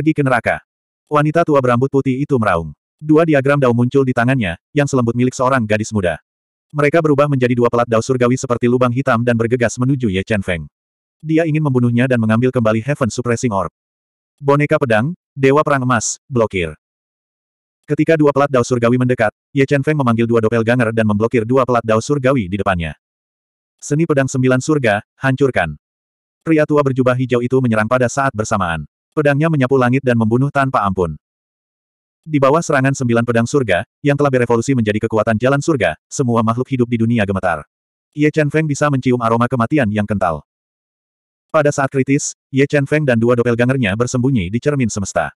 Pergi ke neraka. Wanita tua berambut putih itu meraung. Dua diagram dao muncul di tangannya, yang selembut milik seorang gadis muda. Mereka berubah menjadi dua pelat dao surgawi seperti lubang hitam dan bergegas menuju Ye Chen Feng. Dia ingin membunuhnya dan mengambil kembali Heaven Suppressing Orb. Boneka pedang, Dewa Perang Emas, blokir. Ketika dua pelat dao surgawi mendekat, Ye Chen Feng memanggil dua ganger dan memblokir dua pelat dao surgawi di depannya. Seni pedang sembilan surga, hancurkan. Pria tua berjubah hijau itu menyerang pada saat bersamaan pedangnya menyapu langit dan membunuh tanpa ampun. Di bawah serangan sembilan pedang surga, yang telah berevolusi menjadi kekuatan jalan surga, semua makhluk hidup di dunia gemetar. Ye Chen Feng bisa mencium aroma kematian yang kental. Pada saat kritis, Ye Chen Feng dan dua doppelgangernya bersembunyi di cermin semesta.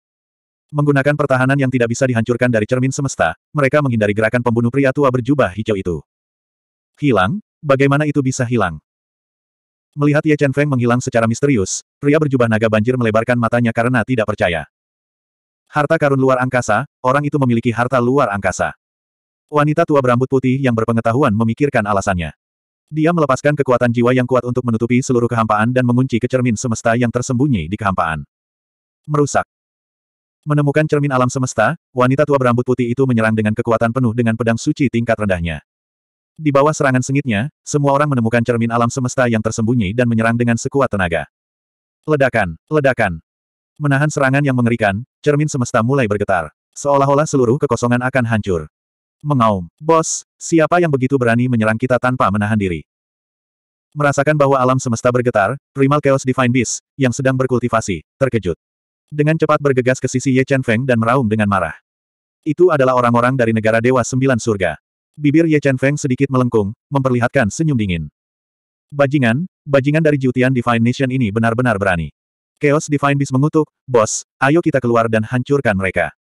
Menggunakan pertahanan yang tidak bisa dihancurkan dari cermin semesta, mereka menghindari gerakan pembunuh pria tua berjubah hijau itu. Hilang? Bagaimana itu bisa hilang? Melihat Ye Chen Feng menghilang secara misterius, pria berjubah naga banjir melebarkan matanya karena tidak percaya. Harta karun luar angkasa, orang itu memiliki harta luar angkasa. Wanita tua berambut putih yang berpengetahuan memikirkan alasannya. Dia melepaskan kekuatan jiwa yang kuat untuk menutupi seluruh kehampaan dan mengunci ke cermin semesta yang tersembunyi di kehampaan. Merusak. Menemukan cermin alam semesta, wanita tua berambut putih itu menyerang dengan kekuatan penuh dengan pedang suci tingkat rendahnya. Di bawah serangan sengitnya, semua orang menemukan cermin alam semesta yang tersembunyi dan menyerang dengan sekuat tenaga. Ledakan, ledakan. Menahan serangan yang mengerikan, cermin semesta mulai bergetar. Seolah-olah seluruh kekosongan akan hancur. Mengaum, bos, siapa yang begitu berani menyerang kita tanpa menahan diri? Merasakan bahwa alam semesta bergetar, Primal Chaos Divine Beast, yang sedang berkultivasi, terkejut. Dengan cepat bergegas ke sisi Ye Chen Feng dan meraung dengan marah. Itu adalah orang-orang dari negara Dewa Sembilan Surga. Bibir Ye Chen Feng sedikit melengkung, memperlihatkan senyum dingin. Bajingan, bajingan dari Jutian Divine Nation ini benar-benar berani. Chaos Divine Beast mengutuk, Bos, ayo kita keluar dan hancurkan mereka.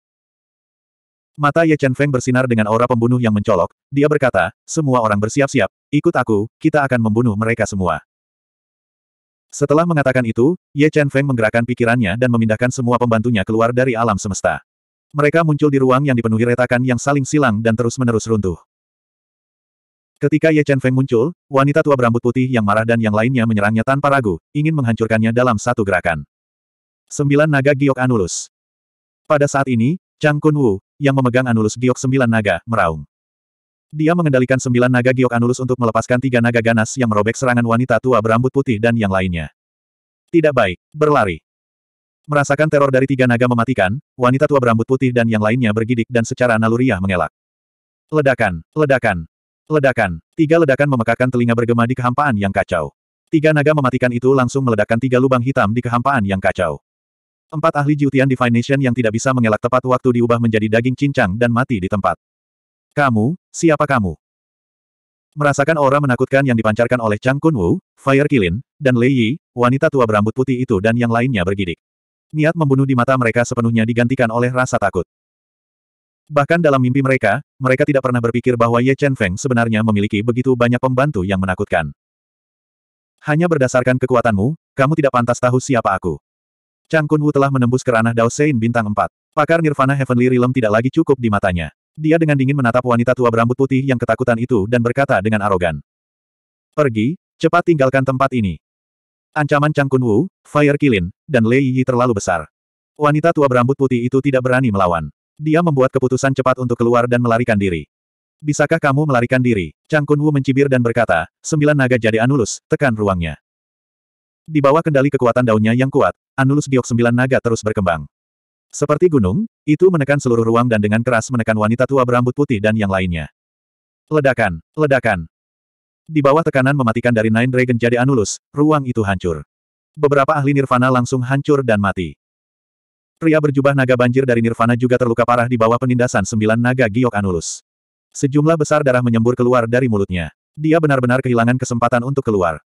Mata Ye Chen Feng bersinar dengan aura pembunuh yang mencolok, dia berkata, semua orang bersiap-siap, ikut aku, kita akan membunuh mereka semua. Setelah mengatakan itu, Ye Chen Feng menggerakkan pikirannya dan memindahkan semua pembantunya keluar dari alam semesta. Mereka muncul di ruang yang dipenuhi retakan yang saling silang dan terus-menerus runtuh. Ketika Ye Chen Feng muncul, wanita tua berambut putih yang marah dan yang lainnya menyerangnya tanpa ragu, ingin menghancurkannya dalam satu gerakan. Sembilan naga giok Anulus. Pada saat ini, Chang Kun Wu, yang memegang Anulus giok sembilan naga, meraung. Dia mengendalikan sembilan naga giok Anulus untuk melepaskan tiga naga ganas yang merobek serangan wanita tua berambut putih dan yang lainnya. Tidak baik, berlari. Merasakan teror dari tiga naga mematikan, wanita tua berambut putih dan yang lainnya bergidik dan secara naluriah mengelak. Ledakan, ledakan. Ledakan. Tiga ledakan memekakan telinga bergema di kehampaan yang kacau. Tiga naga mematikan itu langsung meledakkan tiga lubang hitam di kehampaan yang kacau. Empat ahli Jiutian Divination yang tidak bisa mengelak tepat waktu diubah menjadi daging cincang dan mati di tempat. Kamu, siapa kamu? Merasakan aura menakutkan yang dipancarkan oleh Chang Kun Wu, Fire Kilin, dan Lei Yi, wanita tua berambut putih itu dan yang lainnya bergidik. Niat membunuh di mata mereka sepenuhnya digantikan oleh rasa takut. Bahkan dalam mimpi mereka, mereka tidak pernah berpikir bahwa Ye Chen Feng sebenarnya memiliki begitu banyak pembantu yang menakutkan. Hanya berdasarkan kekuatanmu, kamu tidak pantas tahu siapa aku. Chang Kun Wu telah menembus ke ranah Dao Sein bintang 4. Pakar Nirvana Heavenly Realm tidak lagi cukup di matanya. Dia dengan dingin menatap wanita tua berambut putih yang ketakutan itu dan berkata dengan arogan. Pergi, cepat tinggalkan tempat ini. Ancaman Chang Kun Wu, Fire Kilin, dan Lei Yi terlalu besar. Wanita tua berambut putih itu tidak berani melawan. Dia membuat keputusan cepat untuk keluar dan melarikan diri. Bisakah kamu melarikan diri? Chang Wu mencibir dan berkata, sembilan naga jadi Anulus, tekan ruangnya. Di bawah kendali kekuatan daunnya yang kuat, Anulus Giok sembilan naga terus berkembang. Seperti gunung, itu menekan seluruh ruang dan dengan keras menekan wanita tua berambut putih dan yang lainnya. Ledakan, ledakan. Di bawah tekanan mematikan dari Nine Dragon jadi Anulus, ruang itu hancur. Beberapa ahli nirvana langsung hancur dan mati. Pria berjubah naga banjir dari Nirvana juga terluka parah di bawah penindasan sembilan naga Giok Anulus. Sejumlah besar darah menyembur keluar dari mulutnya. Dia benar-benar kehilangan kesempatan untuk keluar.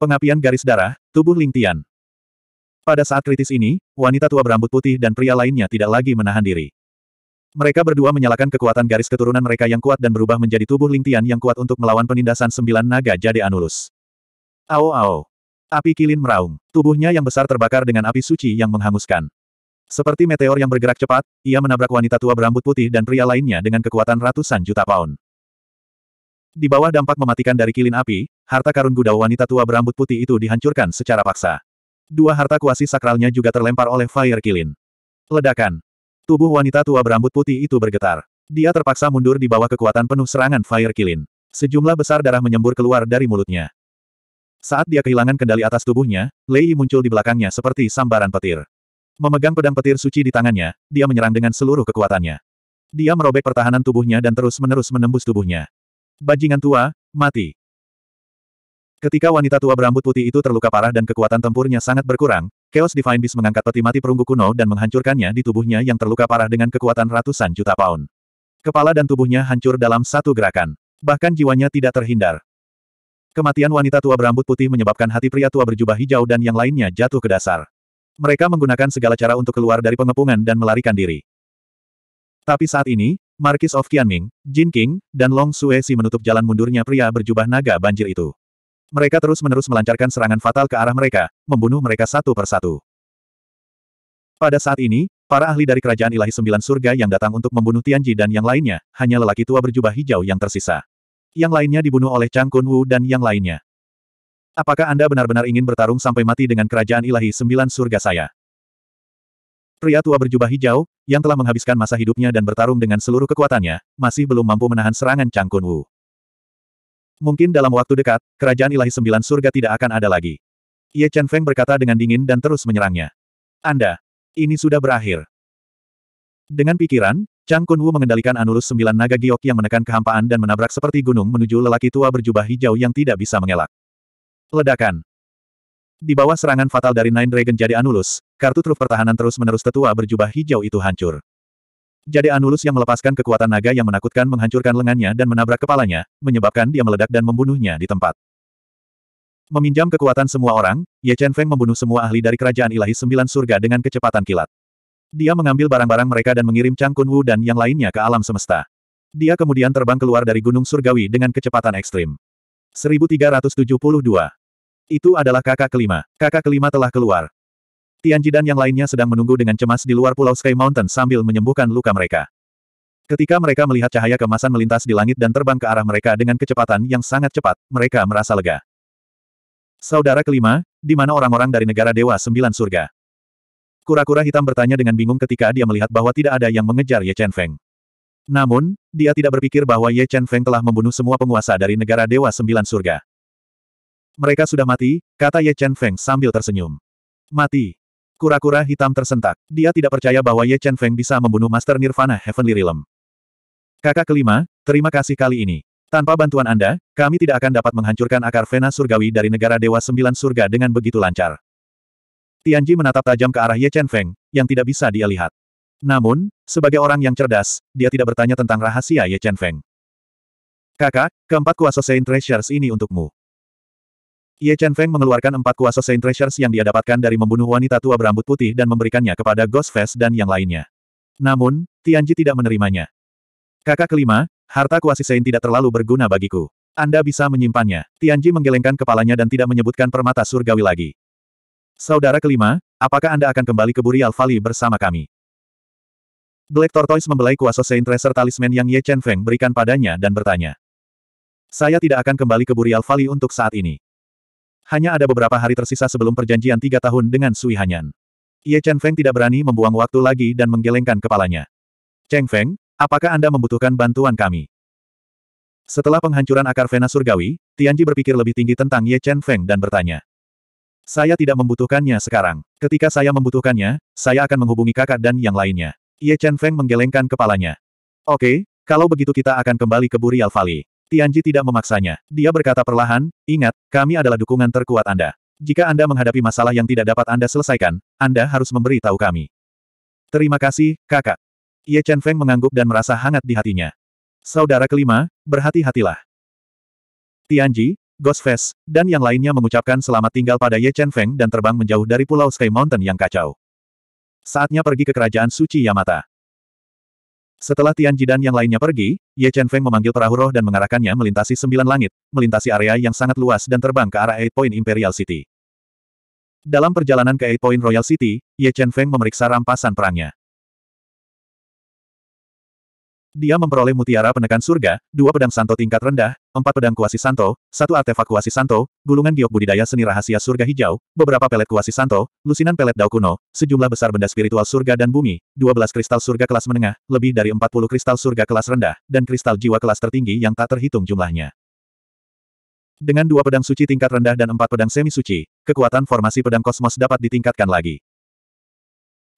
Pengapian garis darah, tubuh lingtian. Pada saat kritis ini, wanita tua berambut putih dan pria lainnya tidak lagi menahan diri. Mereka berdua menyalakan kekuatan garis keturunan mereka yang kuat dan berubah menjadi tubuh lingtian yang kuat untuk melawan penindasan sembilan naga Jade Anulus. Ao ao. Api kilin meraung. Tubuhnya yang besar terbakar dengan api suci yang menghanguskan. Seperti meteor yang bergerak cepat, ia menabrak wanita tua berambut putih dan pria lainnya dengan kekuatan ratusan juta pound. Di bawah dampak mematikan dari kilin api, harta karun gudau wanita tua berambut putih itu dihancurkan secara paksa. Dua harta kuasi sakralnya juga terlempar oleh fire kilin. Ledakan. Tubuh wanita tua berambut putih itu bergetar. Dia terpaksa mundur di bawah kekuatan penuh serangan fire kilin. Sejumlah besar darah menyembur keluar dari mulutnya. Saat dia kehilangan kendali atas tubuhnya, Lei muncul di belakangnya seperti sambaran petir. Memegang pedang petir suci di tangannya, dia menyerang dengan seluruh kekuatannya. Dia merobek pertahanan tubuhnya dan terus-menerus menembus tubuhnya. Bajingan tua, mati. Ketika wanita tua berambut putih itu terluka parah dan kekuatan tempurnya sangat berkurang, Chaos Divine Beast mengangkat peti mati perunggu kuno dan menghancurkannya di tubuhnya yang terluka parah dengan kekuatan ratusan juta pound. Kepala dan tubuhnya hancur dalam satu gerakan. Bahkan jiwanya tidak terhindar. Kematian wanita tua berambut putih menyebabkan hati pria tua berjubah hijau dan yang lainnya jatuh ke dasar. Mereka menggunakan segala cara untuk keluar dari pengepungan dan melarikan diri. Tapi saat ini, Markis of Qianming, Jin King, dan Long Suesi menutup jalan mundurnya pria berjubah naga banjir itu. Mereka terus-menerus melancarkan serangan fatal ke arah mereka, membunuh mereka satu persatu. Pada saat ini, para ahli dari Kerajaan Ilahi Sembilan Surga yang datang untuk membunuh Tianji dan yang lainnya, hanya lelaki tua berjubah hijau yang tersisa. Yang lainnya dibunuh oleh Chang Kun Wu dan yang lainnya. Apakah Anda benar-benar ingin bertarung sampai mati dengan kerajaan ilahi sembilan surga saya? Pria tua berjubah hijau, yang telah menghabiskan masa hidupnya dan bertarung dengan seluruh kekuatannya, masih belum mampu menahan serangan Chang Kun Wu. Mungkin dalam waktu dekat, kerajaan ilahi sembilan surga tidak akan ada lagi. Ye Chen Feng berkata dengan dingin dan terus menyerangnya. Anda, ini sudah berakhir. Dengan pikiran, Chang Kun Wu mengendalikan Anulus sembilan naga giok yang menekan kehampaan dan menabrak seperti gunung menuju lelaki tua berjubah hijau yang tidak bisa mengelak. Ledakan. Di bawah serangan fatal dari Nine Dragon Jade Anulus, kartu truf pertahanan terus-menerus tetua berjubah hijau itu hancur. Jade Anulus yang melepaskan kekuatan naga yang menakutkan menghancurkan lengannya dan menabrak kepalanya, menyebabkan dia meledak dan membunuhnya di tempat. Meminjam kekuatan semua orang, Ye Chen Feng membunuh semua ahli dari kerajaan ilahi sembilan surga dengan kecepatan kilat. Dia mengambil barang-barang mereka dan mengirim Chang Kun Wu dan yang lainnya ke alam semesta. Dia kemudian terbang keluar dari gunung surgawi dengan kecepatan ekstrim. 1372 itu adalah kakak kelima. Kakak kelima telah keluar. Tianji dan yang lainnya sedang menunggu dengan cemas di luar pulau Sky Mountain sambil menyembuhkan luka mereka. Ketika mereka melihat cahaya kemasan melintas di langit dan terbang ke arah mereka dengan kecepatan yang sangat cepat, mereka merasa lega. Saudara kelima, di mana orang-orang dari negara Dewa Sembilan Surga? Kura-kura hitam bertanya dengan bingung ketika dia melihat bahwa tidak ada yang mengejar Ye Chen Feng. Namun, dia tidak berpikir bahwa Ye Chen Feng telah membunuh semua penguasa dari negara Dewa Sembilan Surga. Mereka sudah mati, kata Ye Chen Feng sambil tersenyum. Mati. Kura-kura hitam tersentak. Dia tidak percaya bahwa Ye Chen Feng bisa membunuh Master Nirvana Heavenly Realm. Kakak kelima, terima kasih kali ini. Tanpa bantuan Anda, kami tidak akan dapat menghancurkan akar vena surgawi dari negara Dewa Sembilan Surga dengan begitu lancar. Tianji menatap tajam ke arah Ye Chen Feng, yang tidak bisa dia lihat. Namun, sebagai orang yang cerdas, dia tidak bertanya tentang rahasia Ye Chen Feng. Kakak, keempat kuasa Saint Treasures ini untukmu. Ye Chen Feng mengeluarkan empat kuasa Saint Treasures yang dia dapatkan dari membunuh wanita tua berambut putih dan memberikannya kepada Ghost Face dan yang lainnya. Namun, Tianji tidak menerimanya. Kakak kelima, harta kuasi Saint tidak terlalu berguna bagiku. Anda bisa menyimpannya. Tianji menggelengkan kepalanya dan tidak menyebutkan permata surgawi lagi. Saudara kelima, apakah Anda akan kembali ke Burial Valley bersama kami? Black Tortoise membelai kuasa Saint Treasure talisman yang Ye Chen Feng berikan padanya dan bertanya. Saya tidak akan kembali ke Burial Valley untuk saat ini. Hanya ada beberapa hari tersisa sebelum perjanjian tiga tahun dengan Sui Hanyan. Ye Chen Feng tidak berani membuang waktu lagi dan menggelengkan kepalanya. Cheng Feng, apakah Anda membutuhkan bantuan kami? Setelah penghancuran akar Vena Surgawi, Tianji berpikir lebih tinggi tentang Ye Chen Feng dan bertanya. Saya tidak membutuhkannya sekarang. Ketika saya membutuhkannya, saya akan menghubungi kakak dan yang lainnya. Ye Chen Feng menggelengkan kepalanya. Oke, kalau begitu kita akan kembali ke Burial Valley. Tianji tidak memaksanya. Dia berkata perlahan, ingat, kami adalah dukungan terkuat Anda. Jika Anda menghadapi masalah yang tidak dapat Anda selesaikan, Anda harus memberi tahu kami. Terima kasih, kakak. Ye Chen Feng mengangguk dan merasa hangat di hatinya. Saudara kelima, berhati-hatilah. Tianji, Ghost Face, dan yang lainnya mengucapkan selamat tinggal pada Ye Chen Feng dan terbang menjauh dari pulau Sky Mountain yang kacau. Saatnya pergi ke kerajaan suci Yamata. Setelah Tian Jidan yang lainnya pergi, Ye Chen Feng memanggil perahu roh dan mengarahkannya melintasi sembilan langit, melintasi area yang sangat luas dan terbang ke arah Eight Point Imperial City. Dalam perjalanan ke Eight Point Royal City, Ye Chen Feng memeriksa rampasan perangnya. Dia memperoleh mutiara penekan surga, dua pedang santo tingkat rendah, empat pedang kuasi santo, satu artefak kuasi santo, gulungan giok budidaya seni rahasia surga hijau, beberapa pelet kuasi santo, lusinan pelet dao kuno, sejumlah besar benda spiritual surga dan bumi, dua belas kristal surga kelas menengah, lebih dari empat puluh kristal surga kelas rendah, dan kristal jiwa kelas tertinggi yang tak terhitung jumlahnya. Dengan dua pedang suci tingkat rendah dan empat pedang semi suci, kekuatan formasi pedang kosmos dapat ditingkatkan lagi.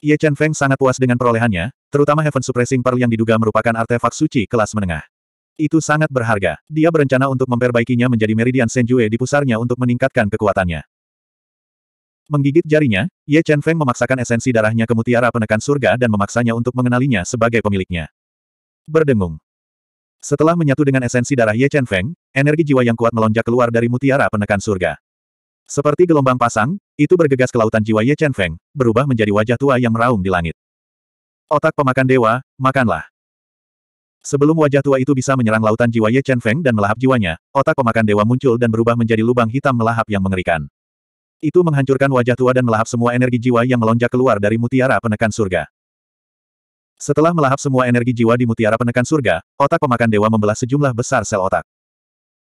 Ye Chen Feng sangat puas dengan perolehannya, terutama Heaven Suppressing Pearl yang diduga merupakan artefak suci kelas menengah. Itu sangat berharga. Dia berencana untuk memperbaikinya menjadi Meridian Senjue di pusarnya untuk meningkatkan kekuatannya. Menggigit jarinya, Ye Chen Feng memaksakan esensi darahnya ke mutiara penekan surga dan memaksanya untuk mengenalinya sebagai pemiliknya. Berdengung. Setelah menyatu dengan esensi darah Ye Chen Feng, energi jiwa yang kuat melonjak keluar dari mutiara penekan surga. Seperti gelombang pasang, itu bergegas ke lautan jiwa Ye Chen Feng, berubah menjadi wajah tua yang meraung di langit. Otak pemakan dewa, makanlah. Sebelum wajah tua itu bisa menyerang lautan jiwa Ye Chen Feng dan melahap jiwanya, otak pemakan dewa muncul dan berubah menjadi lubang hitam melahap yang mengerikan. Itu menghancurkan wajah tua dan melahap semua energi jiwa yang melonjak keluar dari mutiara penekan surga. Setelah melahap semua energi jiwa di mutiara penekan surga, otak pemakan dewa membelah sejumlah besar sel otak.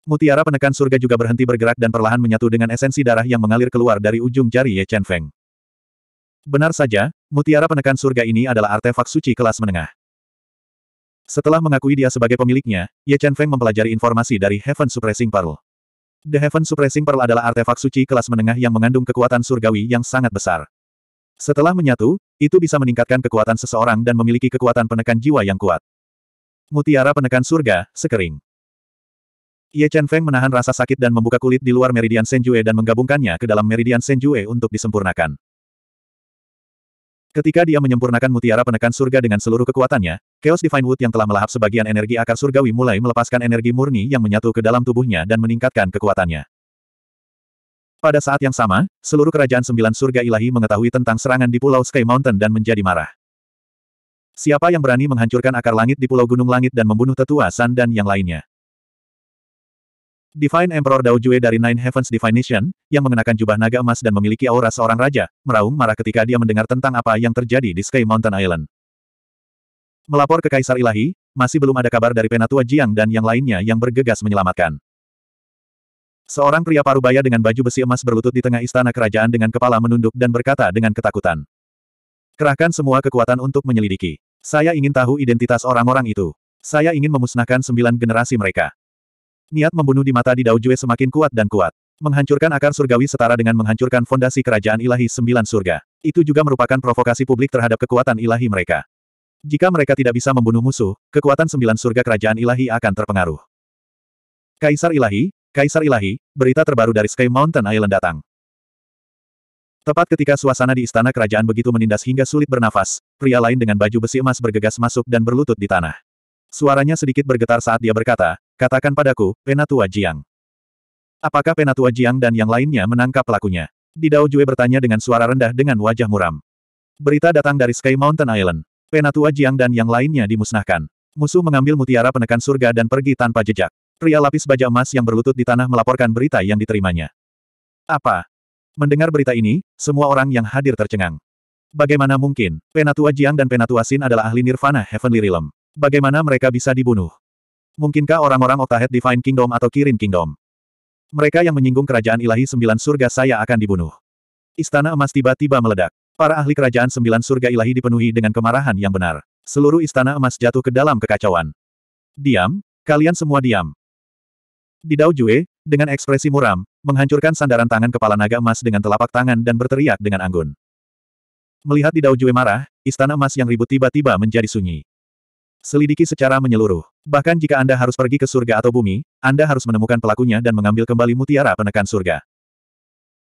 Mutiara penekan surga juga berhenti bergerak dan perlahan menyatu dengan esensi darah yang mengalir keluar dari ujung jari Ye Chen Feng. Benar saja, mutiara penekan surga ini adalah artefak suci kelas menengah. Setelah mengakui dia sebagai pemiliknya, Ye Chen Feng mempelajari informasi dari Heaven Suppressing Pearl. The Heaven Suppressing Pearl adalah artefak suci kelas menengah yang mengandung kekuatan surgawi yang sangat besar. Setelah menyatu, itu bisa meningkatkan kekuatan seseorang dan memiliki kekuatan penekan jiwa yang kuat. Mutiara penekan surga, sekering. Ye Chen Feng menahan rasa sakit dan membuka kulit di luar meridian Senjue dan menggabungkannya ke dalam meridian Senjue untuk disempurnakan. Ketika dia menyempurnakan mutiara penekan surga dengan seluruh kekuatannya, Chaos Divine Wood yang telah melahap sebagian energi akar surgawi mulai melepaskan energi murni yang menyatu ke dalam tubuhnya dan meningkatkan kekuatannya. Pada saat yang sama, seluruh kerajaan sembilan surga ilahi mengetahui tentang serangan di Pulau Sky Mountain dan menjadi marah. Siapa yang berani menghancurkan akar langit di Pulau Gunung Langit dan membunuh tetua San dan yang lainnya? Divine Emperor Dao Jue dari Nine Heavens Definition, yang mengenakan jubah naga emas dan memiliki aura seorang raja, meraung marah ketika dia mendengar tentang apa yang terjadi di Sky Mountain Island. Melapor ke Kaisar Ilahi, masih belum ada kabar dari Penatua Jiang dan yang lainnya yang bergegas menyelamatkan. Seorang pria parubaya dengan baju besi emas berlutut di tengah istana kerajaan dengan kepala menunduk dan berkata dengan ketakutan. Kerahkan semua kekuatan untuk menyelidiki. Saya ingin tahu identitas orang-orang itu. Saya ingin memusnahkan sembilan generasi mereka. Niat membunuh di mata di Dao Jue semakin kuat dan kuat. Menghancurkan akar surgawi setara dengan menghancurkan fondasi kerajaan ilahi sembilan surga. Itu juga merupakan provokasi publik terhadap kekuatan ilahi mereka. Jika mereka tidak bisa membunuh musuh, kekuatan sembilan surga kerajaan ilahi akan terpengaruh. Kaisar Ilahi, Kaisar Ilahi, berita terbaru dari Sky Mountain Island datang. Tepat ketika suasana di istana kerajaan begitu menindas hingga sulit bernafas, pria lain dengan baju besi emas bergegas masuk dan berlutut di tanah. Suaranya sedikit bergetar saat dia berkata, Katakan padaku, Penatua Jiang. Apakah Penatua Jiang dan yang lainnya menangkap pelakunya? Didao Jue bertanya dengan suara rendah dengan wajah muram. Berita datang dari Sky Mountain Island. Penatua Jiang dan yang lainnya dimusnahkan. Musuh mengambil mutiara penekan surga dan pergi tanpa jejak. Pria lapis baja emas yang berlutut di tanah melaporkan berita yang diterimanya. Apa? Mendengar berita ini, semua orang yang hadir tercengang. Bagaimana mungkin, Penatua Jiang dan Penatua Sin adalah ahli Nirvana Heavenly Realm. Bagaimana mereka bisa dibunuh? Mungkinkah orang-orang Oktahead Divine Kingdom atau Kirin Kingdom? Mereka yang menyinggung kerajaan ilahi sembilan surga saya akan dibunuh. Istana emas tiba-tiba meledak. Para ahli kerajaan sembilan surga ilahi dipenuhi dengan kemarahan yang benar. Seluruh istana emas jatuh ke dalam kekacauan. Diam, kalian semua diam. Di Dao Jue, dengan ekspresi muram, menghancurkan sandaran tangan kepala naga emas dengan telapak tangan dan berteriak dengan anggun. Melihat di Dao Jue marah, istana emas yang ribut tiba-tiba menjadi sunyi. Selidiki secara menyeluruh. Bahkan jika Anda harus pergi ke surga atau bumi, Anda harus menemukan pelakunya dan mengambil kembali mutiara penekan surga.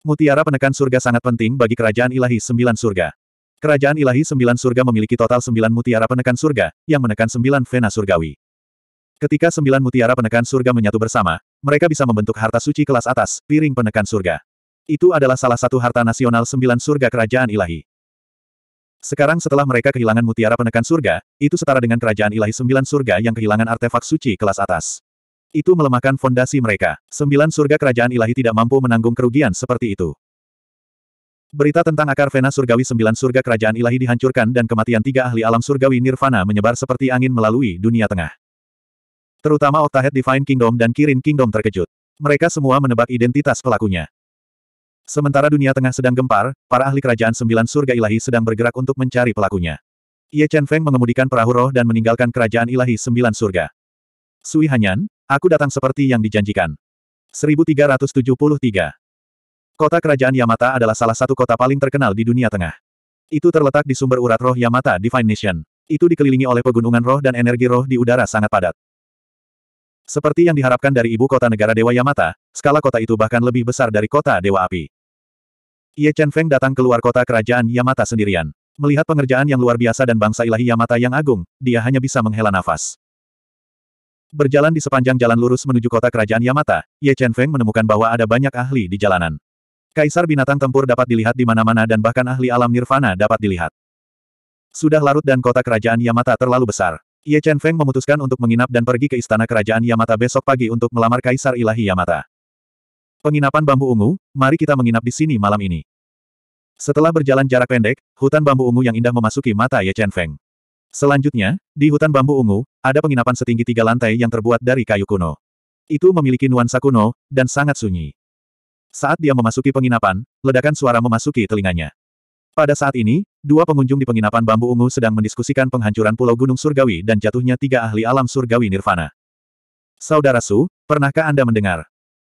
Mutiara penekan surga sangat penting bagi kerajaan ilahi sembilan surga. Kerajaan ilahi sembilan surga memiliki total sembilan mutiara penekan surga, yang menekan sembilan vena surgawi. Ketika sembilan mutiara penekan surga menyatu bersama, mereka bisa membentuk harta suci kelas atas, piring penekan surga. Itu adalah salah satu harta nasional sembilan surga kerajaan ilahi. Sekarang setelah mereka kehilangan mutiara penekan surga, itu setara dengan kerajaan ilahi sembilan surga yang kehilangan artefak suci kelas atas. Itu melemahkan fondasi mereka. Sembilan surga kerajaan ilahi tidak mampu menanggung kerugian seperti itu. Berita tentang akar vena surgawi sembilan surga kerajaan ilahi dihancurkan dan kematian tiga ahli alam surgawi nirvana menyebar seperti angin melalui dunia tengah. Terutama Octahead Divine Kingdom dan Kirin Kingdom terkejut. Mereka semua menebak identitas pelakunya. Sementara dunia tengah sedang gempar, para ahli kerajaan sembilan surga ilahi sedang bergerak untuk mencari pelakunya. Ye Chen Feng mengemudikan perahu roh dan meninggalkan kerajaan ilahi sembilan surga. Sui Hanyan, aku datang seperti yang dijanjikan. 1373 Kota kerajaan Yamata adalah salah satu kota paling terkenal di dunia tengah. Itu terletak di sumber urat roh Yamata Divine Nation. Itu dikelilingi oleh pegunungan roh dan energi roh di udara sangat padat. Seperti yang diharapkan dari ibu kota negara Dewa Yamata, skala kota itu bahkan lebih besar dari kota Dewa Api. Ye Chen Feng datang keluar kota kerajaan Yamata sendirian. Melihat pengerjaan yang luar biasa dan bangsa ilahi Yamata yang agung, dia hanya bisa menghela nafas. Berjalan di sepanjang jalan lurus menuju kota kerajaan Yamata, Ye Chen Feng menemukan bahwa ada banyak ahli di jalanan. Kaisar binatang tempur dapat dilihat di mana-mana dan bahkan ahli alam nirvana dapat dilihat. Sudah larut dan kota kerajaan Yamata terlalu besar. Ye Chen Feng memutuskan untuk menginap dan pergi ke istana kerajaan Yamata besok pagi untuk melamar Kaisar Ilahi Yamata. Penginapan bambu ungu, mari kita menginap di sini malam ini. Setelah berjalan jarak pendek, hutan bambu ungu yang indah memasuki mata Ye Chen Feng. Selanjutnya, di hutan bambu ungu, ada penginapan setinggi tiga lantai yang terbuat dari kayu kuno. Itu memiliki nuansa kuno, dan sangat sunyi. Saat dia memasuki penginapan, ledakan suara memasuki telinganya. Pada saat ini, dua pengunjung di penginapan bambu ungu sedang mendiskusikan penghancuran Pulau Gunung Surgawi dan jatuhnya tiga ahli alam surgawi nirvana. Saudara Su, pernahkah Anda mendengar?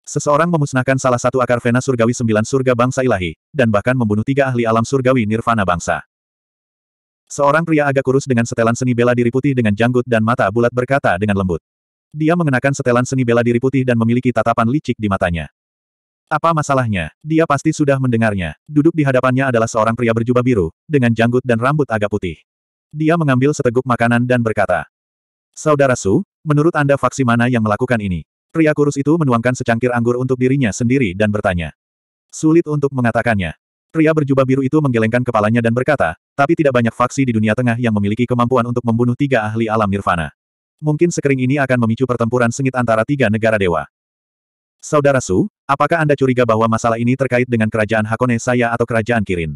Seseorang memusnahkan salah satu akar vena surgawi sembilan surga bangsa ilahi, dan bahkan membunuh tiga ahli alam surgawi nirvana bangsa. Seorang pria agak kurus dengan setelan seni bela diri putih dengan janggut dan mata bulat berkata dengan lembut. Dia mengenakan setelan seni bela diri putih dan memiliki tatapan licik di matanya. Apa masalahnya? Dia pasti sudah mendengarnya. Duduk di hadapannya adalah seorang pria berjubah biru, dengan janggut dan rambut agak putih. Dia mengambil seteguk makanan dan berkata, Saudara Su, menurut Anda faksi mana yang melakukan ini? Pria kurus itu menuangkan secangkir anggur untuk dirinya sendiri dan bertanya. Sulit untuk mengatakannya. Pria berjubah biru itu menggelengkan kepalanya dan berkata, tapi tidak banyak faksi di dunia tengah yang memiliki kemampuan untuk membunuh tiga ahli alam nirvana. Mungkin sekering ini akan memicu pertempuran sengit antara tiga negara dewa. Saudara Su, apakah Anda curiga bahwa masalah ini terkait dengan kerajaan Hakone saya atau kerajaan Kirin?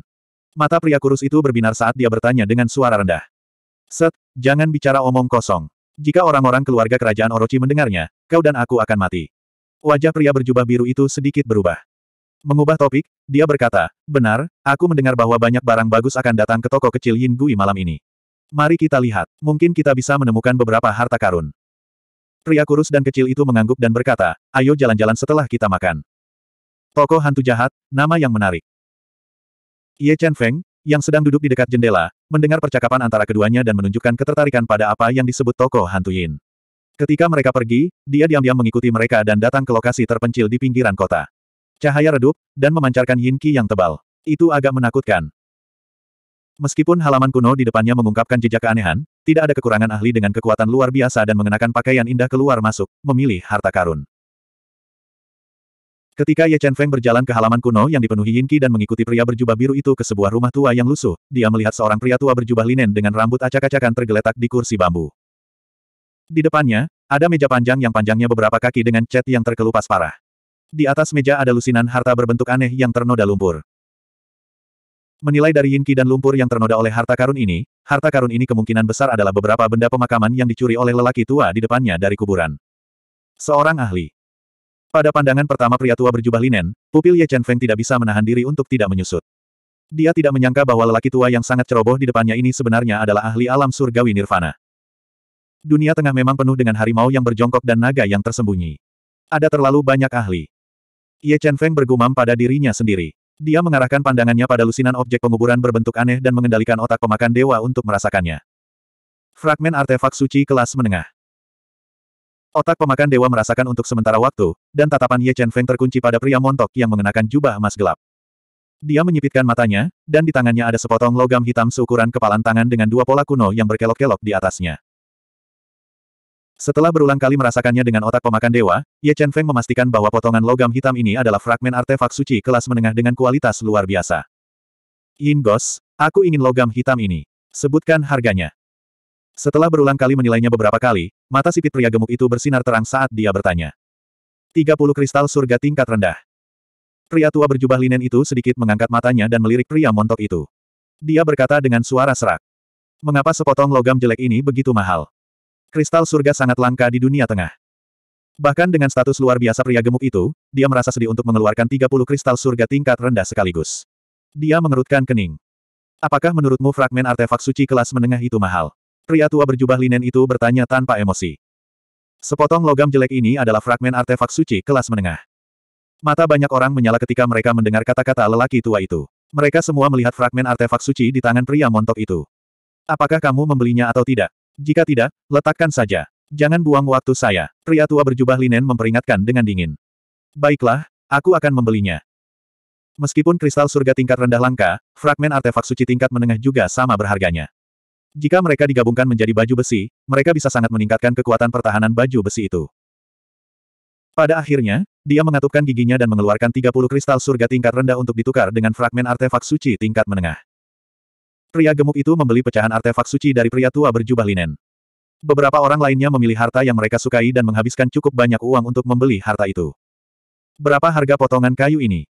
Mata pria kurus itu berbinar saat dia bertanya dengan suara rendah. Set, jangan bicara omong kosong. Jika orang-orang keluarga kerajaan Orochi mendengarnya, kau dan aku akan mati. Wajah pria berjubah biru itu sedikit berubah. Mengubah topik, dia berkata, benar, aku mendengar bahwa banyak barang bagus akan datang ke toko kecil Yin Gui malam ini. Mari kita lihat, mungkin kita bisa menemukan beberapa harta karun. Pria kurus dan kecil itu mengangguk dan berkata, ayo jalan-jalan setelah kita makan. Toko hantu jahat, nama yang menarik. Ye Chen Feng, yang sedang duduk di dekat jendela, mendengar percakapan antara keduanya dan menunjukkan ketertarikan pada apa yang disebut toko hantu Yin. Ketika mereka pergi, dia diam-diam mengikuti mereka dan datang ke lokasi terpencil di pinggiran kota. Cahaya redup, dan memancarkan yin qi yang tebal. Itu agak menakutkan. Meskipun halaman kuno di depannya mengungkapkan jejak keanehan, tidak ada kekurangan ahli dengan kekuatan luar biasa dan mengenakan pakaian indah keluar masuk, memilih harta karun. Ketika Ye Chen Feng berjalan ke halaman kuno yang dipenuhi Yinki dan mengikuti pria berjubah biru itu ke sebuah rumah tua yang lusuh, dia melihat seorang pria tua berjubah linen dengan rambut acak-acakan tergeletak di kursi bambu. Di depannya, ada meja panjang yang panjangnya beberapa kaki dengan cat yang terkelupas parah. Di atas meja ada lusinan harta berbentuk aneh yang ternoda lumpur. Menilai dari Yinki dan lumpur yang ternoda oleh harta karun ini, harta karun ini kemungkinan besar adalah beberapa benda pemakaman yang dicuri oleh lelaki tua di depannya dari kuburan. Seorang ahli. Pada pandangan pertama pria tua berjubah linen, pupil Ye Chen Feng tidak bisa menahan diri untuk tidak menyusut. Dia tidak menyangka bahwa lelaki tua yang sangat ceroboh di depannya ini sebenarnya adalah ahli alam surgawi nirvana. Dunia tengah memang penuh dengan harimau yang berjongkok dan naga yang tersembunyi. Ada terlalu banyak ahli. Ye Chen Feng bergumam pada dirinya sendiri. Dia mengarahkan pandangannya pada lusinan objek penguburan berbentuk aneh dan mengendalikan otak pemakan dewa untuk merasakannya. Fragmen artefak suci kelas menengah. Otak pemakan dewa merasakan untuk sementara waktu, dan tatapan Ye Chen Feng terkunci pada pria montok yang mengenakan jubah emas gelap. Dia menyipitkan matanya, dan di tangannya ada sepotong logam hitam seukuran kepalan tangan dengan dua pola kuno yang berkelok-kelok di atasnya. Setelah berulang kali merasakannya dengan otak pemakan dewa, Ye Chen Feng memastikan bahwa potongan logam hitam ini adalah fragmen artefak suci kelas menengah dengan kualitas luar biasa. Yin Ghost, aku ingin logam hitam ini. Sebutkan harganya. Setelah berulang kali menilainya beberapa kali, mata sipit pria gemuk itu bersinar terang saat dia bertanya. 30 kristal surga tingkat rendah. Pria tua berjubah linen itu sedikit mengangkat matanya dan melirik pria montok itu. Dia berkata dengan suara serak. Mengapa sepotong logam jelek ini begitu mahal? Kristal surga sangat langka di dunia tengah. Bahkan dengan status luar biasa pria gemuk itu, dia merasa sedih untuk mengeluarkan 30 kristal surga tingkat rendah sekaligus. Dia mengerutkan kening. Apakah menurutmu fragmen artefak suci kelas menengah itu mahal? Pria tua berjubah linen itu bertanya tanpa emosi. Sepotong logam jelek ini adalah fragmen artefak suci kelas menengah. Mata banyak orang menyala ketika mereka mendengar kata-kata lelaki tua itu. Mereka semua melihat fragmen artefak suci di tangan pria montok itu. Apakah kamu membelinya atau tidak? Jika tidak, letakkan saja. Jangan buang waktu saya. Pria tua berjubah linen memperingatkan dengan dingin. Baiklah, aku akan membelinya. Meskipun kristal surga tingkat rendah langka, fragmen artefak suci tingkat menengah juga sama berharganya. Jika mereka digabungkan menjadi baju besi, mereka bisa sangat meningkatkan kekuatan pertahanan baju besi itu. Pada akhirnya, dia mengatupkan giginya dan mengeluarkan 30 kristal surga tingkat rendah untuk ditukar dengan fragmen artefak suci tingkat menengah. Pria gemuk itu membeli pecahan artefak suci dari pria tua berjubah linen. Beberapa orang lainnya memilih harta yang mereka sukai dan menghabiskan cukup banyak uang untuk membeli harta itu. Berapa harga potongan kayu ini?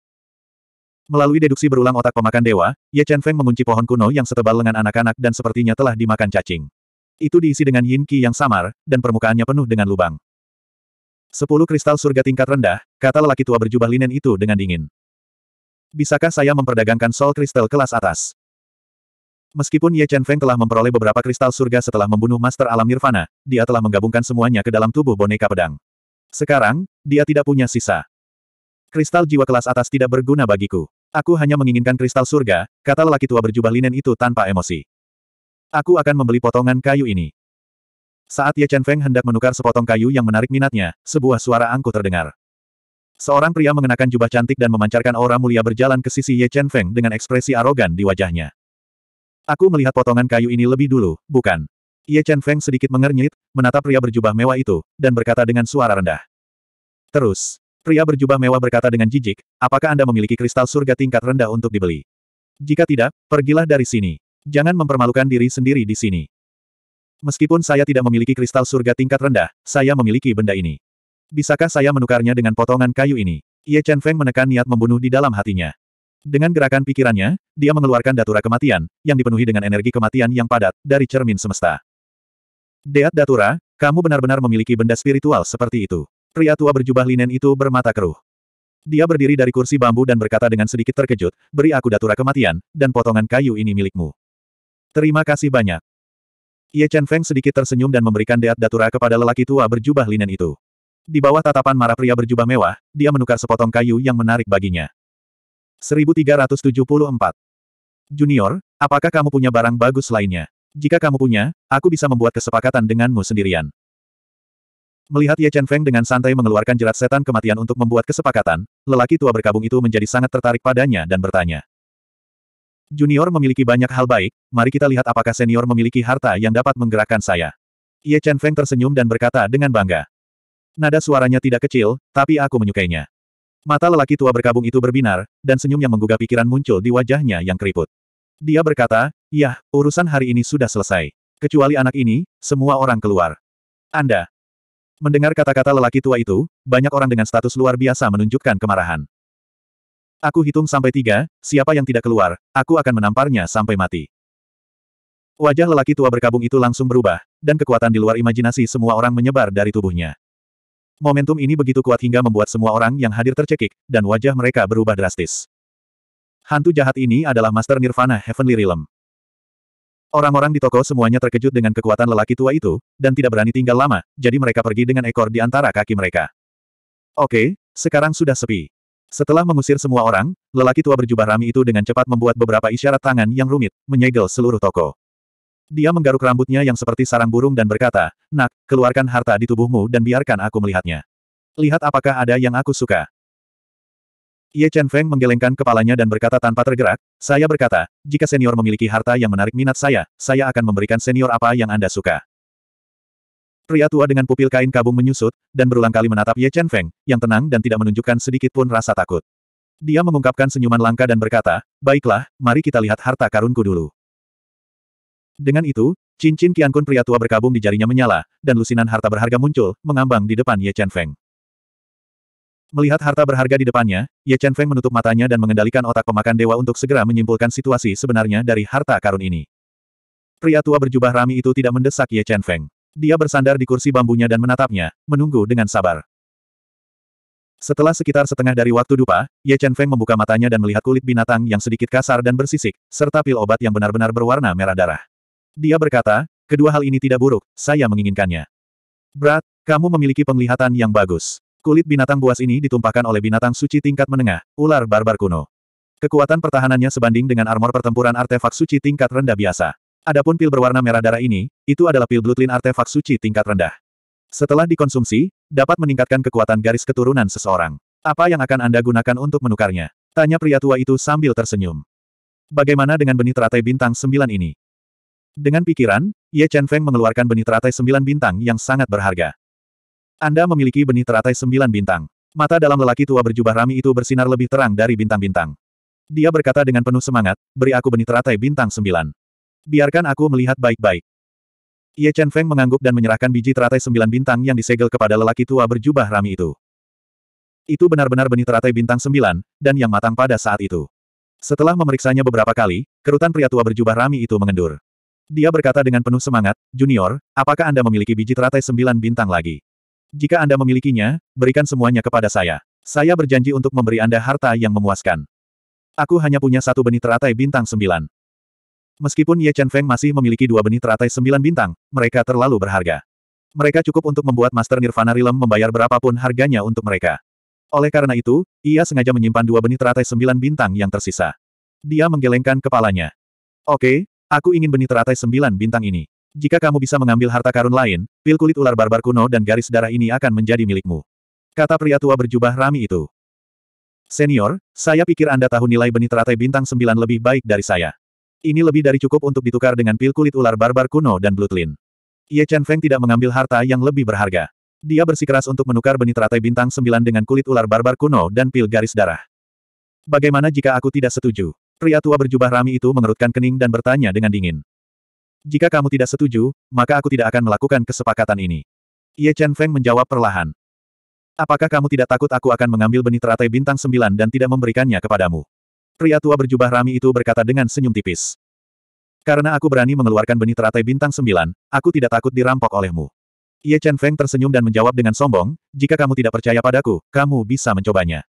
Melalui deduksi berulang otak pemakan dewa, Ye Chen Feng mengunci pohon kuno yang setebal lengan anak-anak dan sepertinya telah dimakan cacing. Itu diisi dengan yin qi yang samar, dan permukaannya penuh dengan lubang. Sepuluh kristal surga tingkat rendah, kata lelaki tua berjubah linen itu dengan dingin. Bisakah saya memperdagangkan sol kristal kelas atas? Meskipun Ye Chen Feng telah memperoleh beberapa kristal surga setelah membunuh Master Alam Nirvana, dia telah menggabungkan semuanya ke dalam tubuh boneka pedang. Sekarang, dia tidak punya sisa. Kristal jiwa kelas atas tidak berguna bagiku. Aku hanya menginginkan kristal surga, kata lelaki tua berjubah linen itu tanpa emosi. Aku akan membeli potongan kayu ini. Saat Ye Chen Feng hendak menukar sepotong kayu yang menarik minatnya, sebuah suara angkuh terdengar. Seorang pria mengenakan jubah cantik dan memancarkan aura mulia berjalan ke sisi Ye Chen Feng dengan ekspresi arogan di wajahnya. Aku melihat potongan kayu ini lebih dulu, bukan? Ye Chen Feng sedikit mengernyit, menatap pria berjubah mewah itu, dan berkata dengan suara rendah. Terus, Pria berjubah mewah berkata dengan jijik, apakah Anda memiliki kristal surga tingkat rendah untuk dibeli? Jika tidak, pergilah dari sini. Jangan mempermalukan diri sendiri di sini. Meskipun saya tidak memiliki kristal surga tingkat rendah, saya memiliki benda ini. Bisakah saya menukarnya dengan potongan kayu ini? Ye Chen Feng menekan niat membunuh di dalam hatinya. Dengan gerakan pikirannya, dia mengeluarkan datura kematian, yang dipenuhi dengan energi kematian yang padat, dari cermin semesta. Deat datura, kamu benar-benar memiliki benda spiritual seperti itu. Pria tua berjubah linen itu bermata keruh. Dia berdiri dari kursi bambu dan berkata dengan sedikit terkejut, beri aku datura kematian, dan potongan kayu ini milikmu. Terima kasih banyak. Ye Chen Feng sedikit tersenyum dan memberikan deat datura kepada lelaki tua berjubah linen itu. Di bawah tatapan marah pria berjubah mewah, dia menukar sepotong kayu yang menarik baginya. 1374. Junior, apakah kamu punya barang bagus lainnya? Jika kamu punya, aku bisa membuat kesepakatan denganmu sendirian. Melihat Ye Chen Feng dengan santai mengeluarkan jerat setan kematian untuk membuat kesepakatan, lelaki tua berkabung itu menjadi sangat tertarik padanya dan bertanya. Junior memiliki banyak hal baik, mari kita lihat apakah senior memiliki harta yang dapat menggerakkan saya. Ye Chen Feng tersenyum dan berkata dengan bangga. Nada suaranya tidak kecil, tapi aku menyukainya. Mata lelaki tua berkabung itu berbinar, dan senyum yang menggugah pikiran muncul di wajahnya yang keriput. Dia berkata, Yah, urusan hari ini sudah selesai. Kecuali anak ini, semua orang keluar. Anda, Mendengar kata-kata lelaki tua itu, banyak orang dengan status luar biasa menunjukkan kemarahan. Aku hitung sampai tiga, siapa yang tidak keluar, aku akan menamparnya sampai mati. Wajah lelaki tua berkabung itu langsung berubah, dan kekuatan di luar imajinasi semua orang menyebar dari tubuhnya. Momentum ini begitu kuat hingga membuat semua orang yang hadir tercekik, dan wajah mereka berubah drastis. Hantu jahat ini adalah Master Nirvana Heavenly Realm. Orang-orang di toko semuanya terkejut dengan kekuatan lelaki tua itu, dan tidak berani tinggal lama, jadi mereka pergi dengan ekor di antara kaki mereka. Oke, sekarang sudah sepi. Setelah mengusir semua orang, lelaki tua berjubah rami itu dengan cepat membuat beberapa isyarat tangan yang rumit, menyegel seluruh toko. Dia menggaruk rambutnya yang seperti sarang burung dan berkata, Nak, keluarkan harta di tubuhmu dan biarkan aku melihatnya. Lihat apakah ada yang aku suka. Ye Chen Feng menggelengkan kepalanya dan berkata tanpa tergerak, saya berkata, jika senior memiliki harta yang menarik minat saya, saya akan memberikan senior apa yang Anda suka. Pria tua dengan pupil kain kabung menyusut, dan berulang kali menatap Ye Chen Feng, yang tenang dan tidak menunjukkan sedikit pun rasa takut. Dia mengungkapkan senyuman langka dan berkata, baiklah, mari kita lihat harta karunku dulu. Dengan itu, cincin Qiankun pria tua berkabung di jarinya menyala, dan lusinan harta berharga muncul, mengambang di depan Ye Chen Feng. Melihat harta berharga di depannya, Ye Chen Feng menutup matanya dan mengendalikan otak pemakan dewa untuk segera menyimpulkan situasi sebenarnya dari harta karun ini. Pria tua berjubah rami itu tidak mendesak Ye Chen Feng. Dia bersandar di kursi bambunya dan menatapnya, menunggu dengan sabar. Setelah sekitar setengah dari waktu dupa, Ye Chen Feng membuka matanya dan melihat kulit binatang yang sedikit kasar dan bersisik, serta pil obat yang benar-benar berwarna merah darah. Dia berkata, kedua hal ini tidak buruk, saya menginginkannya. Brad, kamu memiliki penglihatan yang bagus. Kulit binatang buas ini ditumpahkan oleh binatang suci tingkat menengah, ular barbar kuno. Kekuatan pertahanannya sebanding dengan armor pertempuran artefak suci tingkat rendah biasa. Adapun pil berwarna merah darah ini, itu adalah pil Bloodline artefak suci tingkat rendah. Setelah dikonsumsi, dapat meningkatkan kekuatan garis keturunan seseorang. Apa yang akan Anda gunakan untuk menukarnya? Tanya pria tua itu sambil tersenyum. Bagaimana dengan benih teratai bintang sembilan ini? Dengan pikiran, Ye Chen Feng mengeluarkan benih teratai sembilan bintang yang sangat berharga. Anda memiliki benih teratai sembilan bintang. Mata dalam lelaki tua berjubah rami itu bersinar lebih terang dari bintang-bintang. Dia berkata dengan penuh semangat, beri aku benih teratai bintang sembilan. Biarkan aku melihat baik-baik. Ye Chen Feng mengangguk dan menyerahkan biji teratai sembilan bintang yang disegel kepada lelaki tua berjubah rami itu. Itu benar-benar benih teratai bintang sembilan, dan yang matang pada saat itu. Setelah memeriksanya beberapa kali, kerutan pria tua berjubah rami itu mengendur. Dia berkata dengan penuh semangat, Junior, apakah Anda memiliki biji teratai sembilan bintang lagi? Jika Anda memilikinya, berikan semuanya kepada saya. Saya berjanji untuk memberi Anda harta yang memuaskan. Aku hanya punya satu benih teratai bintang sembilan. Meskipun Ye Chen Feng masih memiliki dua benih teratai sembilan bintang, mereka terlalu berharga. Mereka cukup untuk membuat Master Nirvana Rilem membayar berapapun harganya untuk mereka. Oleh karena itu, ia sengaja menyimpan dua benih teratai sembilan bintang yang tersisa. Dia menggelengkan kepalanya. Oke, aku ingin benih teratai sembilan bintang ini. Jika kamu bisa mengambil harta karun lain, pil kulit ular barbar kuno dan garis darah ini akan menjadi milikmu. Kata pria tua berjubah rami itu. Senior, saya pikir Anda tahu nilai benih teratai bintang 9 lebih baik dari saya. Ini lebih dari cukup untuk ditukar dengan pil kulit ular barbar kuno dan blutlin. Ye Chen Feng tidak mengambil harta yang lebih berharga. Dia bersikeras untuk menukar benih teratai bintang 9 dengan kulit ular barbar kuno dan pil garis darah. Bagaimana jika aku tidak setuju? Pria tua berjubah rami itu mengerutkan kening dan bertanya dengan dingin. Jika kamu tidak setuju, maka aku tidak akan melakukan kesepakatan ini. Ye Chen Feng menjawab perlahan. Apakah kamu tidak takut aku akan mengambil benih teratai bintang sembilan dan tidak memberikannya kepadamu? Pria tua berjubah rami itu berkata dengan senyum tipis. Karena aku berani mengeluarkan benih teratai bintang sembilan, aku tidak takut dirampok olehmu. Ye Chen Feng tersenyum dan menjawab dengan sombong, jika kamu tidak percaya padaku, kamu bisa mencobanya.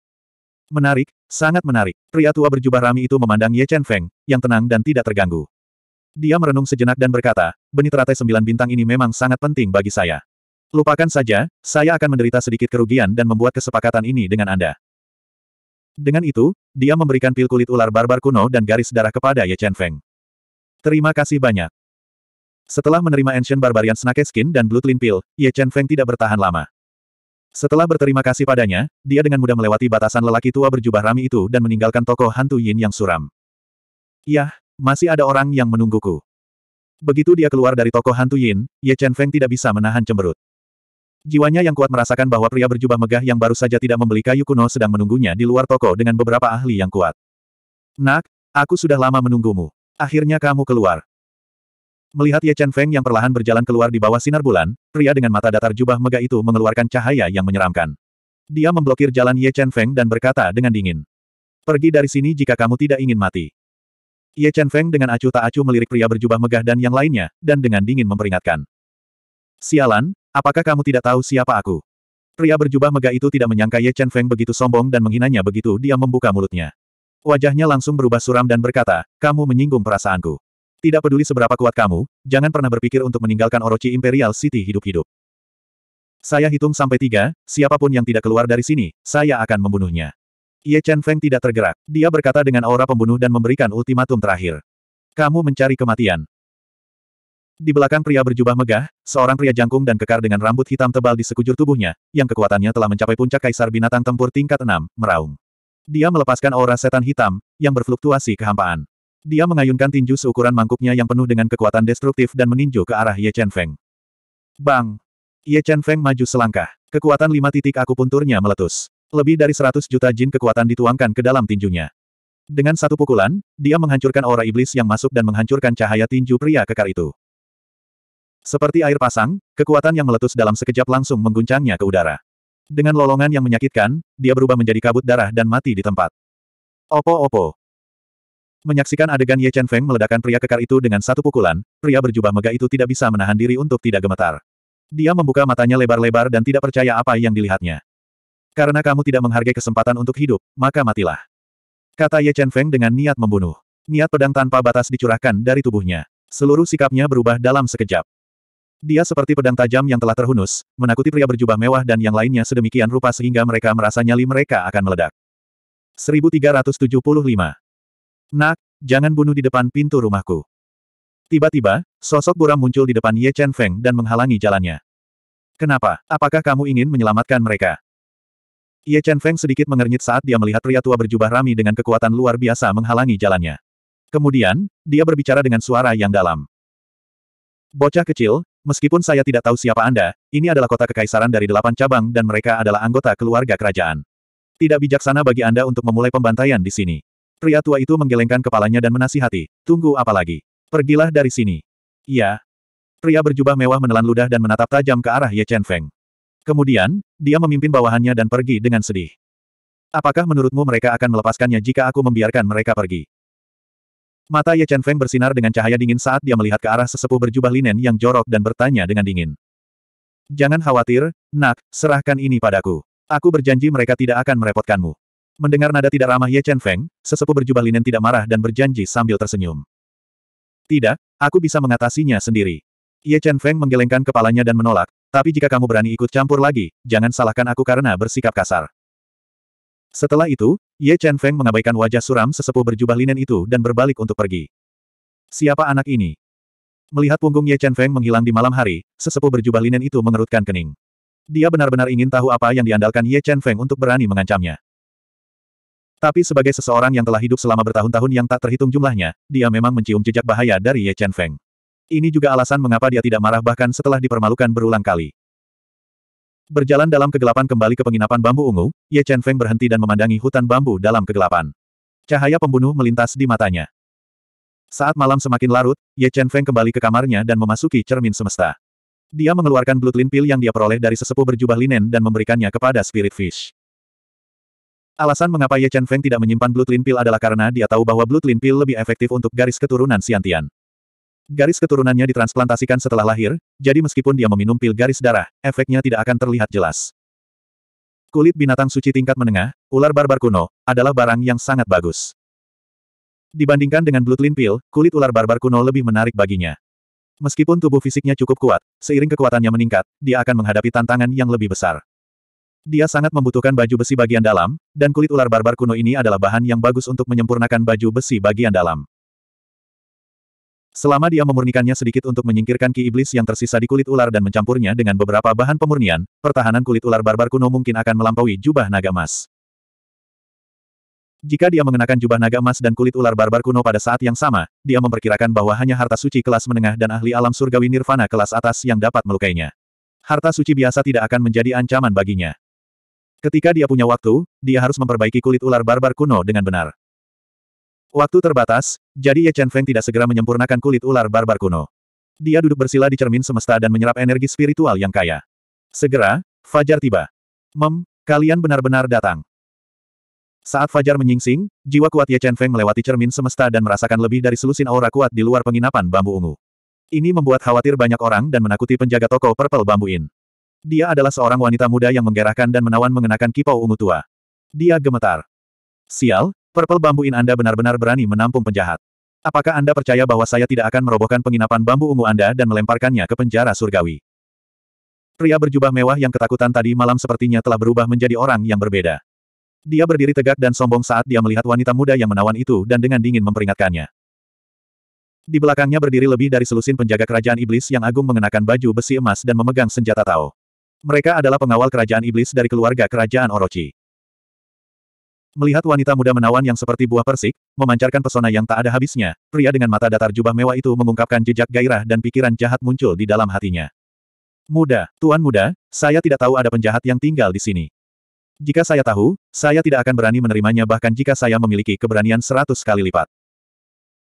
Menarik, sangat menarik. Pria tua berjubah rami itu memandang Ye Chen Feng, yang tenang dan tidak terganggu. Dia merenung sejenak dan berkata, benih teratai sembilan bintang ini memang sangat penting bagi saya. Lupakan saja, saya akan menderita sedikit kerugian dan membuat kesepakatan ini dengan Anda. Dengan itu, dia memberikan pil kulit ular barbar kuno dan garis darah kepada Ye Chen Feng. Terima kasih banyak. Setelah menerima Ancient Barbarian Snake Skin dan Bloodlin Pil, Ye Chen Feng tidak bertahan lama. Setelah berterima kasih padanya, dia dengan mudah melewati batasan lelaki tua berjubah rami itu dan meninggalkan toko hantu Yin yang suram. Yah, masih ada orang yang menungguku. Begitu dia keluar dari toko hantu Yin, Ye Chen Feng tidak bisa menahan cemberut. Jiwanya yang kuat merasakan bahwa pria berjubah megah yang baru saja tidak membeli kayu kuno sedang menunggunya di luar toko dengan beberapa ahli yang kuat. Nak, aku sudah lama menunggumu. Akhirnya kamu keluar. Melihat Ye Chen Feng yang perlahan berjalan keluar di bawah sinar bulan, pria dengan mata datar jubah megah itu mengeluarkan cahaya yang menyeramkan. Dia memblokir jalan Ye Chen Feng dan berkata dengan dingin. Pergi dari sini jika kamu tidak ingin mati. Ye Chen Feng dengan acuh tak acuh melirik pria berjubah megah dan yang lainnya, dan dengan dingin memperingatkan. Sialan, apakah kamu tidak tahu siapa aku? Pria berjubah megah itu tidak menyangka Ye Chen Feng begitu sombong dan menghinanya begitu dia membuka mulutnya. Wajahnya langsung berubah suram dan berkata, kamu menyinggung perasaanku. Tidak peduli seberapa kuat kamu, jangan pernah berpikir untuk meninggalkan Orochi Imperial City hidup-hidup. Saya hitung sampai tiga, siapapun yang tidak keluar dari sini, saya akan membunuhnya. Ye Chen Feng tidak tergerak. Dia berkata dengan aura pembunuh dan memberikan ultimatum terakhir. Kamu mencari kematian. Di belakang pria berjubah megah, seorang pria jangkung dan kekar dengan rambut hitam tebal di sekujur tubuhnya, yang kekuatannya telah mencapai puncak kaisar binatang tempur tingkat 6, meraung. Dia melepaskan aura setan hitam, yang berfluktuasi kehampaan. Dia mengayunkan tinju seukuran mangkuknya yang penuh dengan kekuatan destruktif dan meninju ke arah Ye Chen Feng. Bang! Ye Chen Feng maju selangkah. Kekuatan lima titik aku punturnya meletus. Lebih dari 100 juta jin kekuatan dituangkan ke dalam tinjunya. Dengan satu pukulan, dia menghancurkan aura iblis yang masuk dan menghancurkan cahaya tinju pria kekar itu. Seperti air pasang, kekuatan yang meletus dalam sekejap langsung mengguncangnya ke udara. Dengan lolongan yang menyakitkan, dia berubah menjadi kabut darah dan mati di tempat. Opo-opo. Menyaksikan adegan Ye Chen Feng meledakkan pria kekar itu dengan satu pukulan, pria berjubah megah itu tidak bisa menahan diri untuk tidak gemetar. Dia membuka matanya lebar-lebar dan tidak percaya apa yang dilihatnya. Karena kamu tidak menghargai kesempatan untuk hidup, maka matilah. Kata Ye Chen Feng dengan niat membunuh. Niat pedang tanpa batas dicurahkan dari tubuhnya. Seluruh sikapnya berubah dalam sekejap. Dia seperti pedang tajam yang telah terhunus, menakuti pria berjubah mewah dan yang lainnya sedemikian rupa sehingga mereka merasa nyali mereka akan meledak. 1375. Nak, jangan bunuh di depan pintu rumahku. Tiba-tiba, sosok buram muncul di depan Ye Chen Feng dan menghalangi jalannya. Kenapa? Apakah kamu ingin menyelamatkan mereka? Ye Chen Feng sedikit mengernyit saat dia melihat pria tua berjubah rami dengan kekuatan luar biasa menghalangi jalannya. Kemudian, dia berbicara dengan suara yang dalam. Bocah kecil, meskipun saya tidak tahu siapa Anda, ini adalah kota kekaisaran dari delapan cabang dan mereka adalah anggota keluarga kerajaan. Tidak bijaksana bagi Anda untuk memulai pembantaian di sini. Pria tua itu menggelengkan kepalanya dan menasihati, tunggu apa lagi? Pergilah dari sini. Iya. Pria berjubah mewah menelan ludah dan menatap tajam ke arah Ye Chen Feng. Kemudian, dia memimpin bawahannya dan pergi dengan sedih. Apakah menurutmu mereka akan melepaskannya jika aku membiarkan mereka pergi? Mata Ye Chen Feng bersinar dengan cahaya dingin saat dia melihat ke arah sesepuh berjubah linen yang jorok dan bertanya dengan dingin. Jangan khawatir, nak, serahkan ini padaku. Aku berjanji mereka tidak akan merepotkanmu. Mendengar nada tidak ramah Ye Chen Feng, sesepuh berjubah linen tidak marah dan berjanji sambil tersenyum. Tidak, aku bisa mengatasinya sendiri. Ye Chen Feng menggelengkan kepalanya dan menolak, tapi jika kamu berani ikut campur lagi, jangan salahkan aku karena bersikap kasar. Setelah itu, Ye Chen Feng mengabaikan wajah suram sesepuh berjubah linen itu dan berbalik untuk pergi. Siapa anak ini? Melihat punggung Ye Chen Feng menghilang di malam hari, sesepuh berjubah linen itu mengerutkan kening. Dia benar-benar ingin tahu apa yang diandalkan Ye Chen Feng untuk berani mengancamnya. Tapi sebagai seseorang yang telah hidup selama bertahun-tahun yang tak terhitung jumlahnya, dia memang mencium jejak bahaya dari Ye Chen Feng. Ini juga alasan mengapa dia tidak marah bahkan setelah dipermalukan berulang kali. Berjalan dalam kegelapan kembali ke penginapan bambu ungu, Ye Chen Feng berhenti dan memandangi hutan bambu dalam kegelapan. Cahaya pembunuh melintas di matanya. Saat malam semakin larut, Ye Chen Feng kembali ke kamarnya dan memasuki cermin semesta. Dia mengeluarkan Bloodlin Pill yang dia peroleh dari sesepuh berjubah linen dan memberikannya kepada Spirit Fish. Alasan mengapa Ye Chen Feng tidak menyimpan Bloodlin Pill adalah karena dia tahu bahwa Bloodlin Pill lebih efektif untuk garis keturunan Xiantian. Garis keturunannya ditransplantasikan setelah lahir, jadi meskipun dia meminum pil garis darah, efeknya tidak akan terlihat jelas. Kulit binatang suci tingkat menengah, ular barbar kuno, adalah barang yang sangat bagus. Dibandingkan dengan bloodline Pil, kulit ular barbar kuno lebih menarik baginya. Meskipun tubuh fisiknya cukup kuat, seiring kekuatannya meningkat, dia akan menghadapi tantangan yang lebih besar. Dia sangat membutuhkan baju besi bagian dalam, dan kulit ular barbar kuno ini adalah bahan yang bagus untuk menyempurnakan baju besi bagian dalam. Selama dia memurnikannya sedikit untuk menyingkirkan ki iblis yang tersisa di kulit ular dan mencampurnya dengan beberapa bahan pemurnian, pertahanan kulit ular barbar kuno mungkin akan melampaui jubah naga emas. Jika dia mengenakan jubah naga emas dan kulit ular barbar kuno pada saat yang sama, dia memperkirakan bahwa hanya harta suci kelas menengah dan ahli alam surgawi nirvana kelas atas yang dapat melukainya. Harta suci biasa tidak akan menjadi ancaman baginya. Ketika dia punya waktu, dia harus memperbaiki kulit ular barbar kuno dengan benar. Waktu terbatas, jadi Ye Chen Feng tidak segera menyempurnakan kulit ular barbar kuno. Dia duduk bersila di cermin semesta dan menyerap energi spiritual yang kaya. Segera, Fajar tiba. Mem, kalian benar-benar datang. Saat Fajar menyingsing, jiwa kuat Ye Chen Feng melewati cermin semesta dan merasakan lebih dari selusin aura kuat di luar penginapan bambu ungu. Ini membuat khawatir banyak orang dan menakuti penjaga toko Purple Bambu In. Dia adalah seorang wanita muda yang menggerakkan dan menawan mengenakan kipau ungu tua. Dia gemetar. Sial, Purple Bambu In Anda benar-benar berani menampung penjahat. Apakah Anda percaya bahwa saya tidak akan merobohkan penginapan bambu ungu Anda dan melemparkannya ke penjara surgawi? Pria berjubah mewah yang ketakutan tadi malam sepertinya telah berubah menjadi orang yang berbeda. Dia berdiri tegak dan sombong saat dia melihat wanita muda yang menawan itu dan dengan dingin memperingatkannya. Di belakangnya berdiri lebih dari selusin penjaga kerajaan iblis yang agung mengenakan baju besi emas dan memegang senjata Tao. Mereka adalah pengawal kerajaan iblis dari keluarga kerajaan Orochi. Melihat wanita muda menawan yang seperti buah persik, memancarkan pesona yang tak ada habisnya, pria dengan mata datar jubah mewah itu mengungkapkan jejak gairah dan pikiran jahat muncul di dalam hatinya. Muda, tuan muda, saya tidak tahu ada penjahat yang tinggal di sini. Jika saya tahu, saya tidak akan berani menerimanya bahkan jika saya memiliki keberanian seratus kali lipat.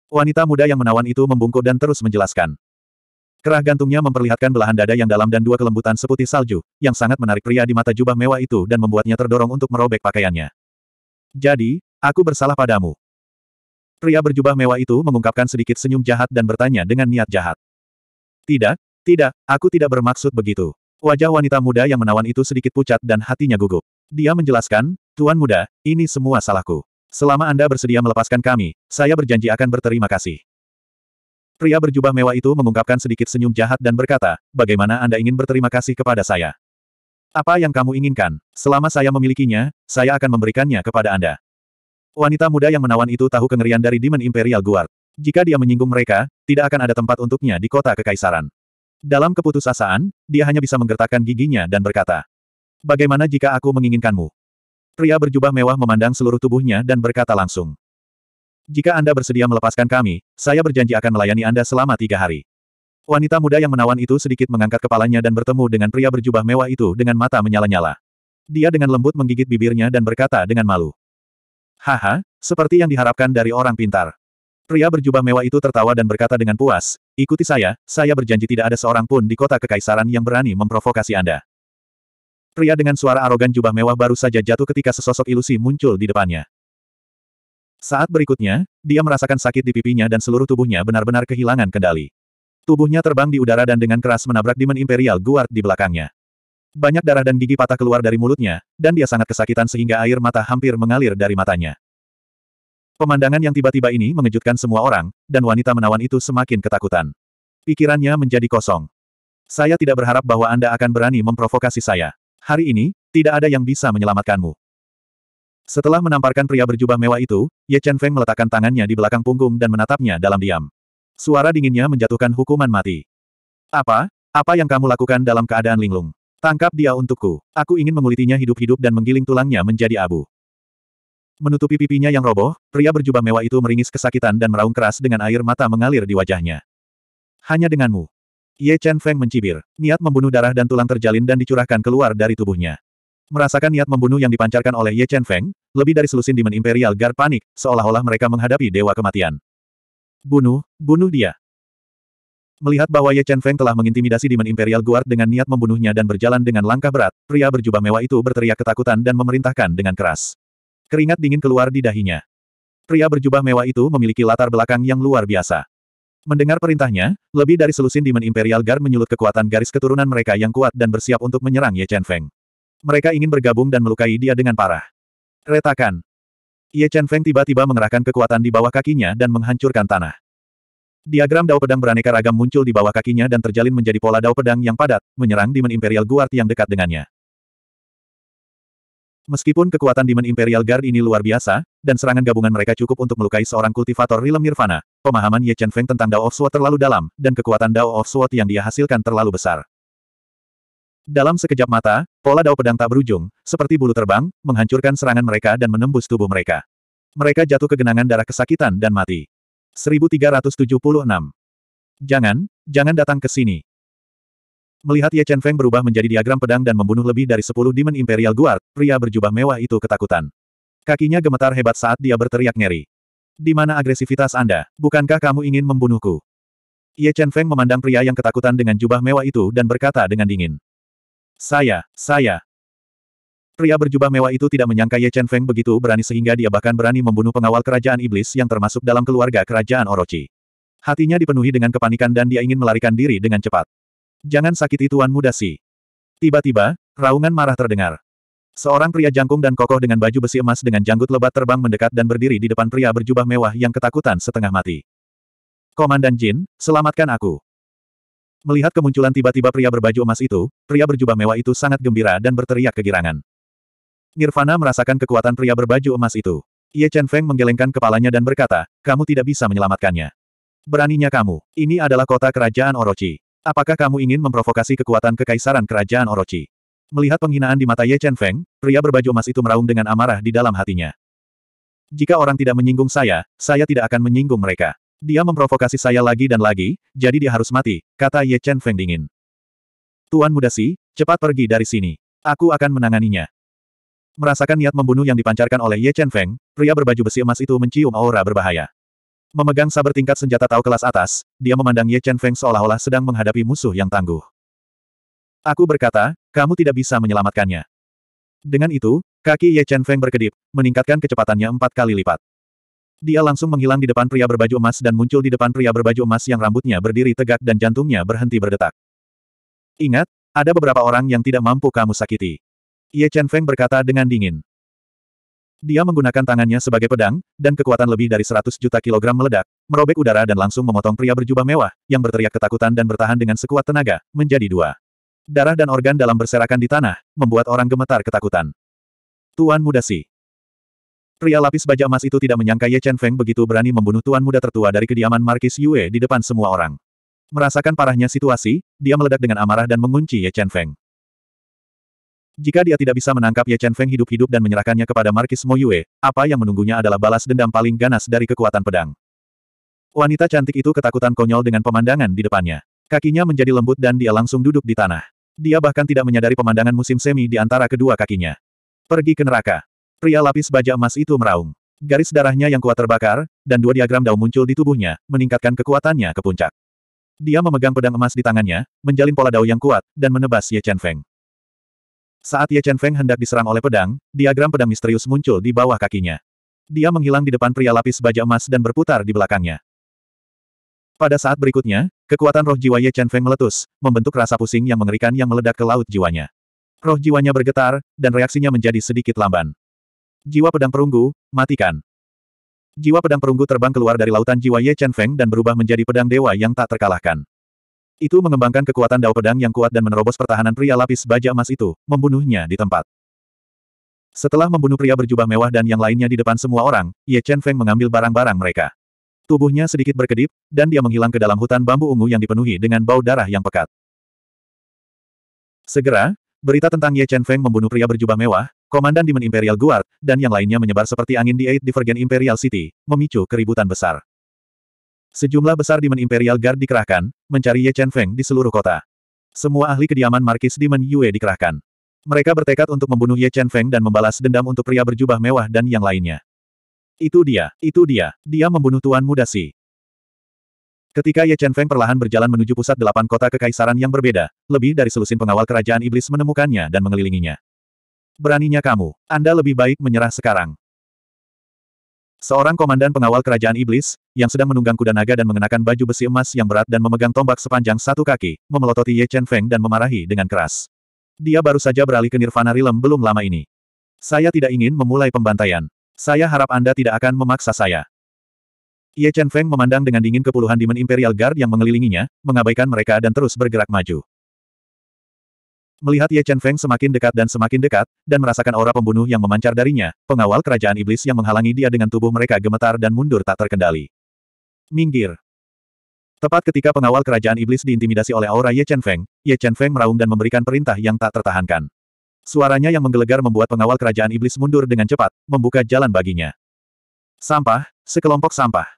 Wanita muda yang menawan itu membungkuk dan terus menjelaskan. Kerah gantungnya memperlihatkan belahan dada yang dalam dan dua kelembutan seputih salju, yang sangat menarik pria di mata jubah mewah itu dan membuatnya terdorong untuk merobek pakaiannya. Jadi, aku bersalah padamu. Pria berjubah mewah itu mengungkapkan sedikit senyum jahat dan bertanya dengan niat jahat. Tidak, tidak, aku tidak bermaksud begitu. Wajah wanita muda yang menawan itu sedikit pucat dan hatinya gugup. Dia menjelaskan, Tuan muda, ini semua salahku. Selama Anda bersedia melepaskan kami, saya berjanji akan berterima kasih. Pria berjubah mewah itu mengungkapkan sedikit senyum jahat dan berkata, bagaimana Anda ingin berterima kasih kepada saya? Apa yang kamu inginkan? Selama saya memilikinya, saya akan memberikannya kepada Anda. Wanita muda yang menawan itu tahu kengerian dari Demon Imperial Guard. Jika dia menyinggung mereka, tidak akan ada tempat untuknya di kota kekaisaran. Dalam keputusasaan, dia hanya bisa menggertakkan giginya dan berkata, Bagaimana jika aku menginginkanmu? Pria berjubah mewah memandang seluruh tubuhnya dan berkata langsung, Jika Anda bersedia melepaskan kami, saya berjanji akan melayani Anda selama tiga hari. Wanita muda yang menawan itu sedikit mengangkat kepalanya dan bertemu dengan pria berjubah mewah itu dengan mata menyala-nyala. Dia dengan lembut menggigit bibirnya dan berkata dengan malu. Haha, seperti yang diharapkan dari orang pintar. Pria berjubah mewah itu tertawa dan berkata dengan puas, ikuti saya, saya berjanji tidak ada seorang pun di kota kekaisaran yang berani memprovokasi Anda. Pria dengan suara arogan jubah mewah baru saja jatuh ketika sesosok ilusi muncul di depannya. Saat berikutnya, dia merasakan sakit di pipinya dan seluruh tubuhnya benar-benar kehilangan kendali. Tubuhnya terbang di udara dan dengan keras menabrak Demon Imperial Guard di belakangnya. Banyak darah dan gigi patah keluar dari mulutnya, dan dia sangat kesakitan sehingga air mata hampir mengalir dari matanya. Pemandangan yang tiba-tiba ini mengejutkan semua orang, dan wanita menawan itu semakin ketakutan. Pikirannya menjadi kosong. Saya tidak berharap bahwa Anda akan berani memprovokasi saya. Hari ini, tidak ada yang bisa menyelamatkanmu. Setelah menamparkan pria berjubah mewah itu, Ye Chen Feng meletakkan tangannya di belakang punggung dan menatapnya dalam diam. Suara dinginnya menjatuhkan hukuman mati. Apa? Apa yang kamu lakukan dalam keadaan linglung? Tangkap dia untukku. Aku ingin mengulitinya hidup-hidup dan menggiling tulangnya menjadi abu. Menutupi pipinya yang roboh, pria berjubah mewah itu meringis kesakitan dan meraung keras dengan air mata mengalir di wajahnya. Hanya denganmu. Ye Chen Feng mencibir. Niat membunuh darah dan tulang terjalin dan dicurahkan keluar dari tubuhnya. Merasakan niat membunuh yang dipancarkan oleh Ye Chen Feng, lebih dari selusin dimen Imperial Guard panik, seolah-olah mereka menghadapi Dewa Kematian. Bunuh, bunuh dia. Melihat bahwa Ye Chen Feng telah mengintimidasi Demon Imperial Guard dengan niat membunuhnya dan berjalan dengan langkah berat, pria berjubah mewah itu berteriak ketakutan dan memerintahkan dengan keras. Keringat dingin keluar di dahinya. Pria berjubah mewah itu memiliki latar belakang yang luar biasa. Mendengar perintahnya, lebih dari selusin Demon Imperial Guard menyulut kekuatan garis keturunan mereka yang kuat dan bersiap untuk menyerang Ye Chen Feng. Mereka ingin bergabung dan melukai dia dengan parah. Retakan. Ye Chen Feng tiba-tiba mengerahkan kekuatan di bawah kakinya dan menghancurkan tanah. Diagram dao pedang beraneka ragam muncul di bawah kakinya dan terjalin menjadi pola dao pedang yang padat, menyerang Demon Imperial Guard yang dekat dengannya. Meskipun kekuatan Demon Imperial Guard ini luar biasa, dan serangan gabungan mereka cukup untuk melukai seorang kultivator Rilem Nirvana, pemahaman Ye Chen Feng tentang Dao of Sword terlalu dalam, dan kekuatan Dao of Sword yang dia hasilkan terlalu besar. Dalam sekejap mata, pola dao pedang tak berujung, seperti bulu terbang, menghancurkan serangan mereka dan menembus tubuh mereka. Mereka jatuh ke genangan darah kesakitan dan mati. 1376. Jangan, jangan datang ke sini. Melihat Ye Chen Feng berubah menjadi diagram pedang dan membunuh lebih dari 10 Demon Imperial Guard, pria berjubah mewah itu ketakutan. Kakinya gemetar hebat saat dia berteriak ngeri. Di mana agresivitas Anda? Bukankah kamu ingin membunuhku? Ye Chen Feng memandang pria yang ketakutan dengan jubah mewah itu dan berkata dengan dingin. Saya, saya. Pria berjubah mewah itu tidak menyangka Ye Chen Feng begitu berani sehingga dia bahkan berani membunuh pengawal kerajaan iblis yang termasuk dalam keluarga kerajaan Orochi. Hatinya dipenuhi dengan kepanikan dan dia ingin melarikan diri dengan cepat. Jangan sakiti tuan muda si. Tiba-tiba, raungan marah terdengar. Seorang pria jangkung dan kokoh dengan baju besi emas dengan janggut lebat terbang mendekat dan berdiri di depan pria berjubah mewah yang ketakutan setengah mati. Komandan Jin, selamatkan aku. Melihat kemunculan tiba-tiba pria berbaju emas itu, pria berjubah mewah itu sangat gembira dan berteriak kegirangan. Nirvana merasakan kekuatan pria berbaju emas itu. Ye Chen Feng menggelengkan kepalanya dan berkata, kamu tidak bisa menyelamatkannya. Beraninya kamu, ini adalah kota kerajaan Orochi. Apakah kamu ingin memprovokasi kekuatan kekaisaran kerajaan Orochi? Melihat penghinaan di mata Ye Chen Feng, pria berbaju emas itu meraung dengan amarah di dalam hatinya. Jika orang tidak menyinggung saya, saya tidak akan menyinggung mereka. Dia memprovokasi saya lagi dan lagi, jadi dia harus mati, kata Ye Chen Feng dingin. Tuan muda si, cepat pergi dari sini. Aku akan menanganinya. Merasakan niat membunuh yang dipancarkan oleh Ye Chen Feng, pria berbaju besi emas itu mencium aura berbahaya. Memegang saber tingkat senjata tau kelas atas, dia memandang Ye Chen Feng seolah-olah sedang menghadapi musuh yang tangguh. Aku berkata, kamu tidak bisa menyelamatkannya. Dengan itu, kaki Ye Chen Feng berkedip, meningkatkan kecepatannya empat kali lipat. Dia langsung menghilang di depan pria berbaju emas dan muncul di depan pria berbaju emas yang rambutnya berdiri tegak dan jantungnya berhenti berdetak. Ingat, ada beberapa orang yang tidak mampu kamu sakiti. Ye Chen Feng berkata dengan dingin. Dia menggunakan tangannya sebagai pedang, dan kekuatan lebih dari 100 juta kilogram meledak, merobek udara dan langsung memotong pria berjubah mewah, yang berteriak ketakutan dan bertahan dengan sekuat tenaga, menjadi dua. Darah dan organ dalam berserakan di tanah, membuat orang gemetar ketakutan. Tuan Muda Si. Pria lapis baja emas itu tidak menyangka Ye Chen Feng begitu berani membunuh tuan muda tertua dari kediaman Markis Yue di depan semua orang. Merasakan parahnya situasi, dia meledak dengan amarah dan mengunci Ye Chen Feng. Jika dia tidak bisa menangkap Ye Chen Feng hidup-hidup dan menyerahkannya kepada Markis Mo Yue, apa yang menunggunya adalah balas dendam paling ganas dari kekuatan pedang. Wanita cantik itu ketakutan konyol dengan pemandangan di depannya. Kakinya menjadi lembut dan dia langsung duduk di tanah. Dia bahkan tidak menyadari pemandangan musim semi di antara kedua kakinya. Pergi ke neraka. Pria lapis baja emas itu meraung. Garis darahnya yang kuat terbakar, dan dua diagram dao muncul di tubuhnya, meningkatkan kekuatannya ke puncak. Dia memegang pedang emas di tangannya, menjalin pola dao yang kuat, dan menebas Ye Chen Feng. Saat Ye Chen Feng hendak diserang oleh pedang, diagram pedang misterius muncul di bawah kakinya. Dia menghilang di depan pria lapis baja emas dan berputar di belakangnya. Pada saat berikutnya, kekuatan roh jiwa Ye Chen Feng meletus, membentuk rasa pusing yang mengerikan yang meledak ke laut jiwanya. Roh jiwanya bergetar, dan reaksinya menjadi sedikit lamban. Jiwa pedang perunggu, matikan. Jiwa pedang perunggu terbang keluar dari lautan jiwa Ye Chen Feng dan berubah menjadi pedang dewa yang tak terkalahkan. Itu mengembangkan kekuatan dao pedang yang kuat dan menerobos pertahanan pria lapis baja emas itu, membunuhnya di tempat. Setelah membunuh pria berjubah mewah dan yang lainnya di depan semua orang, Ye Chen Feng mengambil barang-barang mereka. Tubuhnya sedikit berkedip, dan dia menghilang ke dalam hutan bambu ungu yang dipenuhi dengan bau darah yang pekat. Segera, berita tentang Ye Chen Feng membunuh pria berjubah mewah, komandan Demon Imperial Guard, dan yang lainnya menyebar seperti angin di Eight Divergent Imperial City, memicu keributan besar. Sejumlah besar Demon Imperial Guard dikerahkan, mencari Ye Chen Feng di seluruh kota. Semua ahli kediaman Markis Demon Yue dikerahkan. Mereka bertekad untuk membunuh Ye Chen Feng dan membalas dendam untuk pria berjubah mewah dan yang lainnya. Itu dia, itu dia, dia membunuh Tuan Muda Si. Ketika Ye Chen Feng perlahan berjalan menuju pusat delapan kota kekaisaran yang berbeda, lebih dari selusin pengawal kerajaan iblis menemukannya dan mengelilinginya. Beraninya kamu, Anda lebih baik menyerah sekarang. Seorang komandan pengawal kerajaan iblis, yang sedang menunggang kuda naga dan mengenakan baju besi emas yang berat dan memegang tombak sepanjang satu kaki, memelototi Ye Chen Feng dan memarahi dengan keras. Dia baru saja beralih ke Nirvana rilem belum lama ini. Saya tidak ingin memulai pembantaian. Saya harap Anda tidak akan memaksa saya. Ye Chen Feng memandang dengan dingin ke puluhan Demon Imperial Guard yang mengelilinginya, mengabaikan mereka dan terus bergerak maju. Melihat Ye Chen Feng semakin dekat dan semakin dekat, dan merasakan aura pembunuh yang memancar darinya, pengawal kerajaan iblis yang menghalangi dia dengan tubuh mereka gemetar dan mundur tak terkendali. Minggir. Tepat ketika pengawal kerajaan iblis diintimidasi oleh aura Ye Chen Feng, Ye Chen Feng meraung dan memberikan perintah yang tak tertahankan. Suaranya yang menggelegar membuat pengawal kerajaan iblis mundur dengan cepat, membuka jalan baginya. Sampah, sekelompok sampah.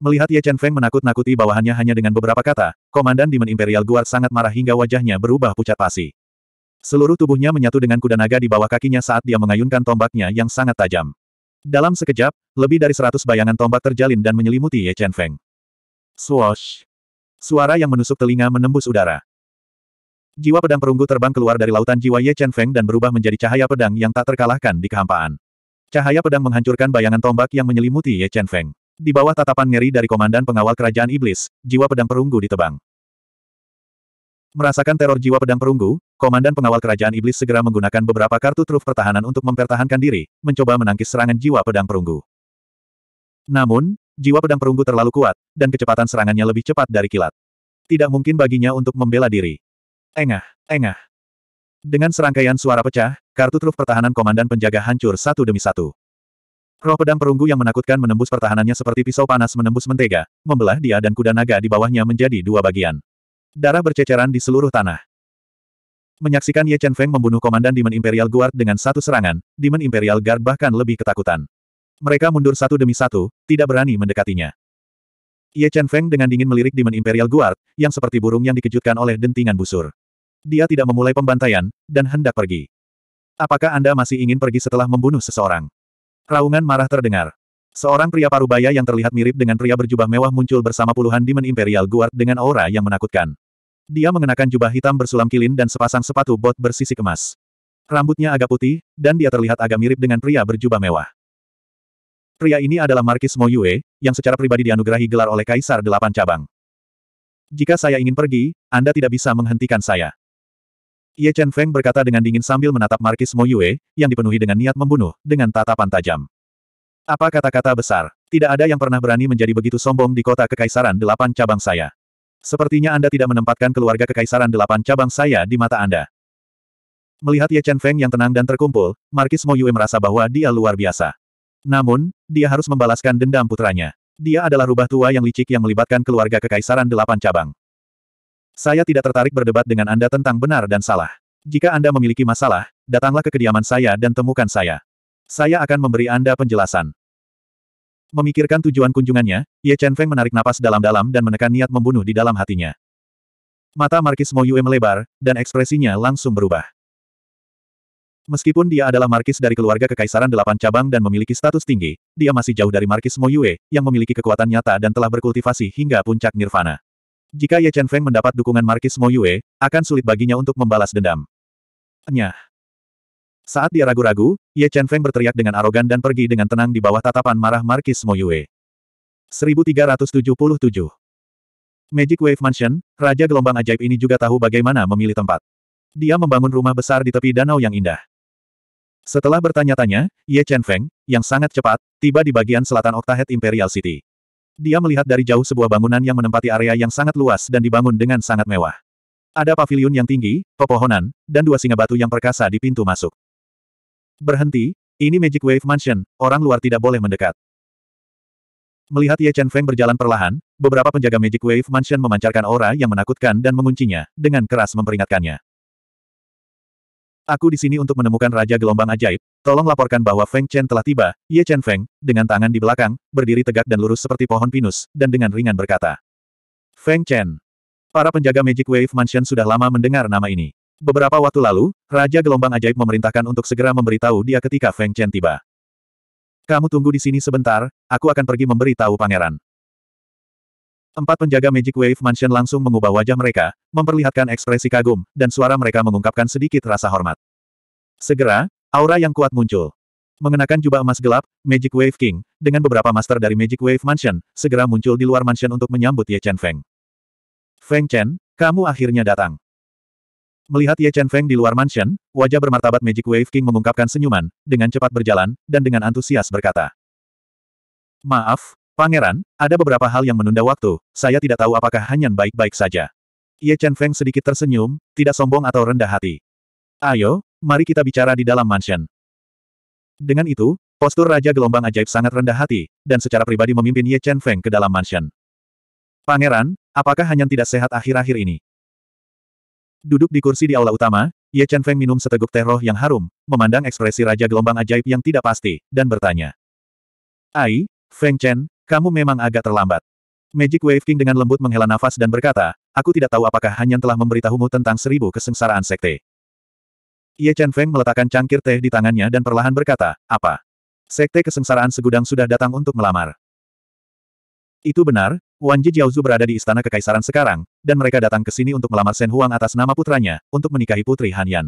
Melihat Ye Chen Feng menakut-nakuti bawahannya hanya dengan beberapa kata, Komandan Demon Imperial Guard sangat marah hingga wajahnya berubah pucat pasi. Seluruh tubuhnya menyatu dengan kuda naga di bawah kakinya saat dia mengayunkan tombaknya yang sangat tajam. Dalam sekejap, lebih dari seratus bayangan tombak terjalin dan menyelimuti Ye Chen Feng. Swoosh! Suara yang menusuk telinga menembus udara. Jiwa pedang perunggu terbang keluar dari lautan jiwa Ye Chen Feng dan berubah menjadi cahaya pedang yang tak terkalahkan di kehampaan. Cahaya pedang menghancurkan bayangan tombak yang menyelimuti Ye Chen Feng. Di bawah tatapan ngeri dari komandan pengawal kerajaan iblis, jiwa pedang perunggu ditebang. Merasakan teror jiwa pedang perunggu, komandan pengawal kerajaan iblis segera menggunakan beberapa kartu truf pertahanan untuk mempertahankan diri, mencoba menangkis serangan jiwa pedang perunggu. Namun, jiwa pedang perunggu terlalu kuat, dan kecepatan serangannya lebih cepat dari kilat. Tidak mungkin baginya untuk membela diri. Engah, engah. Dengan serangkaian suara pecah, kartu truf pertahanan komandan penjaga hancur satu demi satu. Roh pedang perunggu yang menakutkan menembus pertahanannya seperti pisau panas menembus mentega, membelah dia dan kuda naga di bawahnya menjadi dua bagian. Darah berceceran di seluruh tanah. Menyaksikan Ye Chen Feng membunuh komandan Demon Imperial Guard dengan satu serangan, Demon Imperial Guard bahkan lebih ketakutan. Mereka mundur satu demi satu, tidak berani mendekatinya. Ye Chen Feng dengan dingin melirik Demon Imperial Guard, yang seperti burung yang dikejutkan oleh dentingan busur. Dia tidak memulai pembantaian, dan hendak pergi. Apakah Anda masih ingin pergi setelah membunuh seseorang? Raungan marah terdengar. Seorang pria parubaya yang terlihat mirip dengan pria berjubah mewah muncul bersama puluhan Demon Imperial Guard dengan aura yang menakutkan. Dia mengenakan jubah hitam bersulam kilin dan sepasang sepatu bot bersisik emas. Rambutnya agak putih, dan dia terlihat agak mirip dengan pria berjubah mewah. Pria ini adalah Markis Mo Yue, yang secara pribadi dianugerahi gelar oleh Kaisar Delapan Cabang. Jika saya ingin pergi, Anda tidak bisa menghentikan saya. Ye Chen Feng berkata dengan dingin sambil menatap Markis Mo Yue, yang dipenuhi dengan niat membunuh, dengan tatapan tajam. Apa kata-kata besar? Tidak ada yang pernah berani menjadi begitu sombong di kota kekaisaran delapan cabang saya. Sepertinya Anda tidak menempatkan keluarga kekaisaran delapan cabang saya di mata Anda. Melihat Ye Chen Feng yang tenang dan terkumpul, Markis Mo Yue merasa bahwa dia luar biasa. Namun, dia harus membalaskan dendam putranya. Dia adalah rubah tua yang licik yang melibatkan keluarga kekaisaran delapan cabang. Saya tidak tertarik berdebat dengan Anda tentang benar dan salah. Jika Anda memiliki masalah, datanglah ke kediaman saya dan temukan saya. Saya akan memberi Anda penjelasan. Memikirkan tujuan kunjungannya, Ye Chen Feng menarik napas dalam-dalam dan menekan niat membunuh di dalam hatinya. Mata Markis Mo Yue melebar, dan ekspresinya langsung berubah. Meskipun dia adalah markis dari keluarga kekaisaran delapan cabang dan memiliki status tinggi, dia masih jauh dari markis Mo Yue, yang memiliki kekuatan nyata dan telah berkultivasi hingga puncak nirvana. Jika Ye Chen Feng mendapat dukungan Markis Mo Yue, akan sulit baginya untuk membalas dendam. Nyah. Saat dia ragu-ragu, Ye Chen Feng berteriak dengan arogan dan pergi dengan tenang di bawah tatapan marah Markis Mo Yue. 1377 Magic Wave Mansion, Raja Gelombang Ajaib ini juga tahu bagaimana memilih tempat. Dia membangun rumah besar di tepi danau yang indah. Setelah bertanya-tanya, Ye Chen Feng, yang sangat cepat, tiba di bagian selatan Octahead Imperial City. Dia melihat dari jauh sebuah bangunan yang menempati area yang sangat luas dan dibangun dengan sangat mewah. Ada pavilion yang tinggi, pepohonan, dan dua singa batu yang perkasa di pintu masuk. Berhenti, ini Magic Wave Mansion, orang luar tidak boleh mendekat. Melihat Ye Chen Feng berjalan perlahan, beberapa penjaga Magic Wave Mansion memancarkan aura yang menakutkan dan menguncinya, dengan keras memperingatkannya. Aku di sini untuk menemukan Raja Gelombang Ajaib, Tolong laporkan bahwa Feng Chen telah tiba, Ye Chen Feng, dengan tangan di belakang, berdiri tegak dan lurus seperti pohon pinus, dan dengan ringan berkata. Feng Chen. Para penjaga Magic Wave Mansion sudah lama mendengar nama ini. Beberapa waktu lalu, Raja Gelombang Ajaib memerintahkan untuk segera memberitahu dia ketika Feng Chen tiba. Kamu tunggu di sini sebentar, aku akan pergi memberitahu pangeran. Empat penjaga Magic Wave Mansion langsung mengubah wajah mereka, memperlihatkan ekspresi kagum, dan suara mereka mengungkapkan sedikit rasa hormat. Segera, Aura yang kuat muncul. Mengenakan jubah emas gelap, Magic Wave King, dengan beberapa master dari Magic Wave Mansion, segera muncul di luar mansion untuk menyambut Ye Chen Feng. Feng Chen, kamu akhirnya datang. Melihat Ye Chen Feng di luar mansion, wajah bermartabat Magic Wave King mengungkapkan senyuman, dengan cepat berjalan, dan dengan antusias berkata. Maaf, Pangeran, ada beberapa hal yang menunda waktu, saya tidak tahu apakah hanya baik-baik saja. Ye Chen Feng sedikit tersenyum, tidak sombong atau rendah hati. Ayo, mari kita bicara di dalam mansion. Dengan itu, postur Raja Gelombang Ajaib sangat rendah hati, dan secara pribadi memimpin Ye Chen Feng ke dalam mansion. Pangeran, apakah Hanyan tidak sehat akhir-akhir ini? Duduk di kursi di aula utama, Ye Chen Feng minum seteguk teh roh yang harum, memandang ekspresi Raja Gelombang Ajaib yang tidak pasti, dan bertanya. Ai, Feng Chen, kamu memang agak terlambat. Magic Wave King dengan lembut menghela nafas dan berkata, aku tidak tahu apakah Hanyan telah memberitahumu tentang seribu kesengsaraan sekte. Ye Chen Feng meletakkan cangkir teh di tangannya dan perlahan berkata, apa? Sekte kesengsaraan segudang sudah datang untuk melamar. Itu benar, Wan Ji Jiaozu berada di istana kekaisaran sekarang, dan mereka datang ke sini untuk melamar Shen Huang atas nama putranya, untuk menikahi putri Han Yan.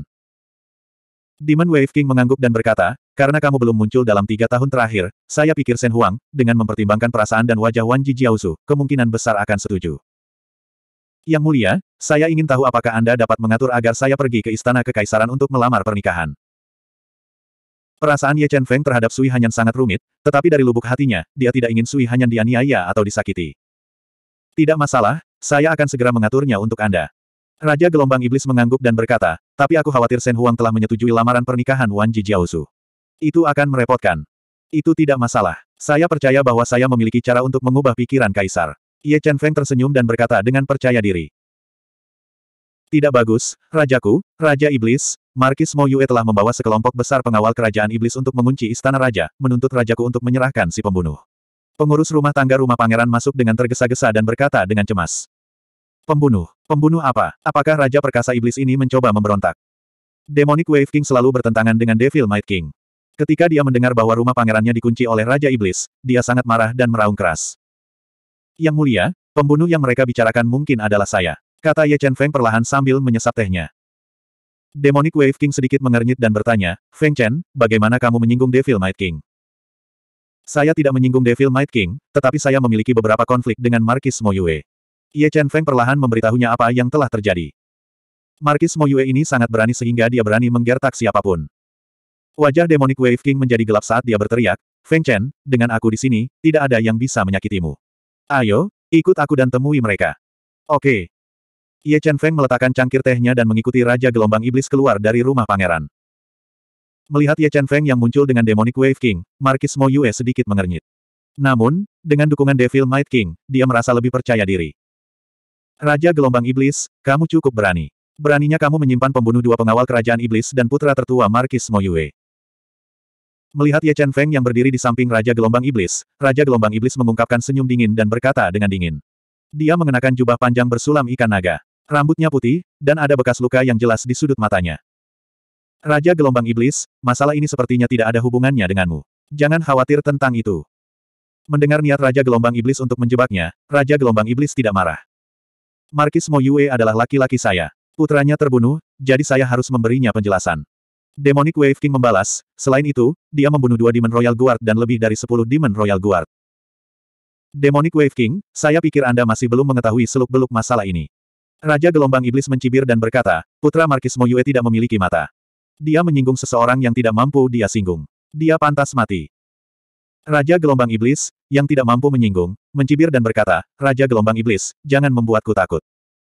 Demon Wave King mengangguk dan berkata, karena kamu belum muncul dalam tiga tahun terakhir, saya pikir Shen Huang, dengan mempertimbangkan perasaan dan wajah Wan Ji Jiaozu, kemungkinan besar akan setuju. Yang mulia, saya ingin tahu apakah Anda dapat mengatur agar saya pergi ke Istana Kekaisaran untuk melamar pernikahan. Perasaan Ye Chen Feng terhadap Sui Hanyan sangat rumit, tetapi dari lubuk hatinya, dia tidak ingin Sui Hanyan dianiaya atau disakiti. Tidak masalah, saya akan segera mengaturnya untuk Anda. Raja Gelombang Iblis mengangguk dan berkata, tapi aku khawatir Shen Huang telah menyetujui lamaran pernikahan Wan Ji Jiaosu. Itu akan merepotkan. Itu tidak masalah. Saya percaya bahwa saya memiliki cara untuk mengubah pikiran Kaisar. Ye Chen Feng tersenyum dan berkata dengan percaya diri. Tidak bagus, Rajaku, Raja Iblis, Markis Mo Yue telah membawa sekelompok besar pengawal kerajaan iblis untuk mengunci istana raja, menuntut rajaku untuk menyerahkan si pembunuh. Pengurus rumah tangga rumah pangeran masuk dengan tergesa-gesa dan berkata dengan cemas. Pembunuh, pembunuh apa? Apakah Raja Perkasa Iblis ini mencoba memberontak? Demonic Wave King selalu bertentangan dengan Devil Might King. Ketika dia mendengar bahwa rumah pangerannya dikunci oleh Raja Iblis, dia sangat marah dan meraung keras. Yang mulia, pembunuh yang mereka bicarakan mungkin adalah saya. Kata Ye Chen Feng perlahan sambil menyesap tehnya. Demonic Wave King sedikit mengernyit dan bertanya, Feng Chen, bagaimana kamu menyinggung Devil Might King? Saya tidak menyinggung Devil Might King, tetapi saya memiliki beberapa konflik dengan Markis Moyue. Ye Chen Feng perlahan memberitahunya apa yang telah terjadi. Markis Moyue ini sangat berani sehingga dia berani menggertak siapapun. Wajah Demonic Wave King menjadi gelap saat dia berteriak, Feng Chen, dengan aku di sini, tidak ada yang bisa menyakitimu. Ayo, ikut aku dan temui mereka. Oke. Ye Chen Feng meletakkan cangkir tehnya dan mengikuti Raja Gelombang Iblis keluar dari rumah pangeran. Melihat Ye Chen Feng yang muncul dengan Demonic Wave King, Markis Mo Yue sedikit mengernyit. Namun, dengan dukungan Devil Might King, dia merasa lebih percaya diri. Raja Gelombang Iblis, kamu cukup berani. Beraninya kamu menyimpan pembunuh dua pengawal kerajaan iblis dan putra tertua Markis Mo Yue. Melihat Ye Chen Feng yang berdiri di samping Raja Gelombang Iblis, Raja Gelombang Iblis mengungkapkan senyum dingin dan berkata dengan dingin. Dia mengenakan jubah panjang bersulam ikan naga. Rambutnya putih, dan ada bekas luka yang jelas di sudut matanya. Raja Gelombang Iblis, masalah ini sepertinya tidak ada hubungannya denganmu. Jangan khawatir tentang itu. Mendengar niat Raja Gelombang Iblis untuk menjebaknya, Raja Gelombang Iblis tidak marah. Markis Mo Yue adalah laki-laki saya. Putranya terbunuh, jadi saya harus memberinya penjelasan. Demonic Wave King membalas, selain itu, dia membunuh dua Demon Royal Guard dan lebih dari sepuluh Demon Royal Guard. Demonic Wave King, saya pikir Anda masih belum mengetahui seluk-beluk masalah ini. Raja Gelombang Iblis mencibir dan berkata, Putra Markis Moyue tidak memiliki mata. Dia menyinggung seseorang yang tidak mampu dia singgung. Dia pantas mati. Raja Gelombang Iblis, yang tidak mampu menyinggung, mencibir dan berkata, Raja Gelombang Iblis, jangan membuatku takut.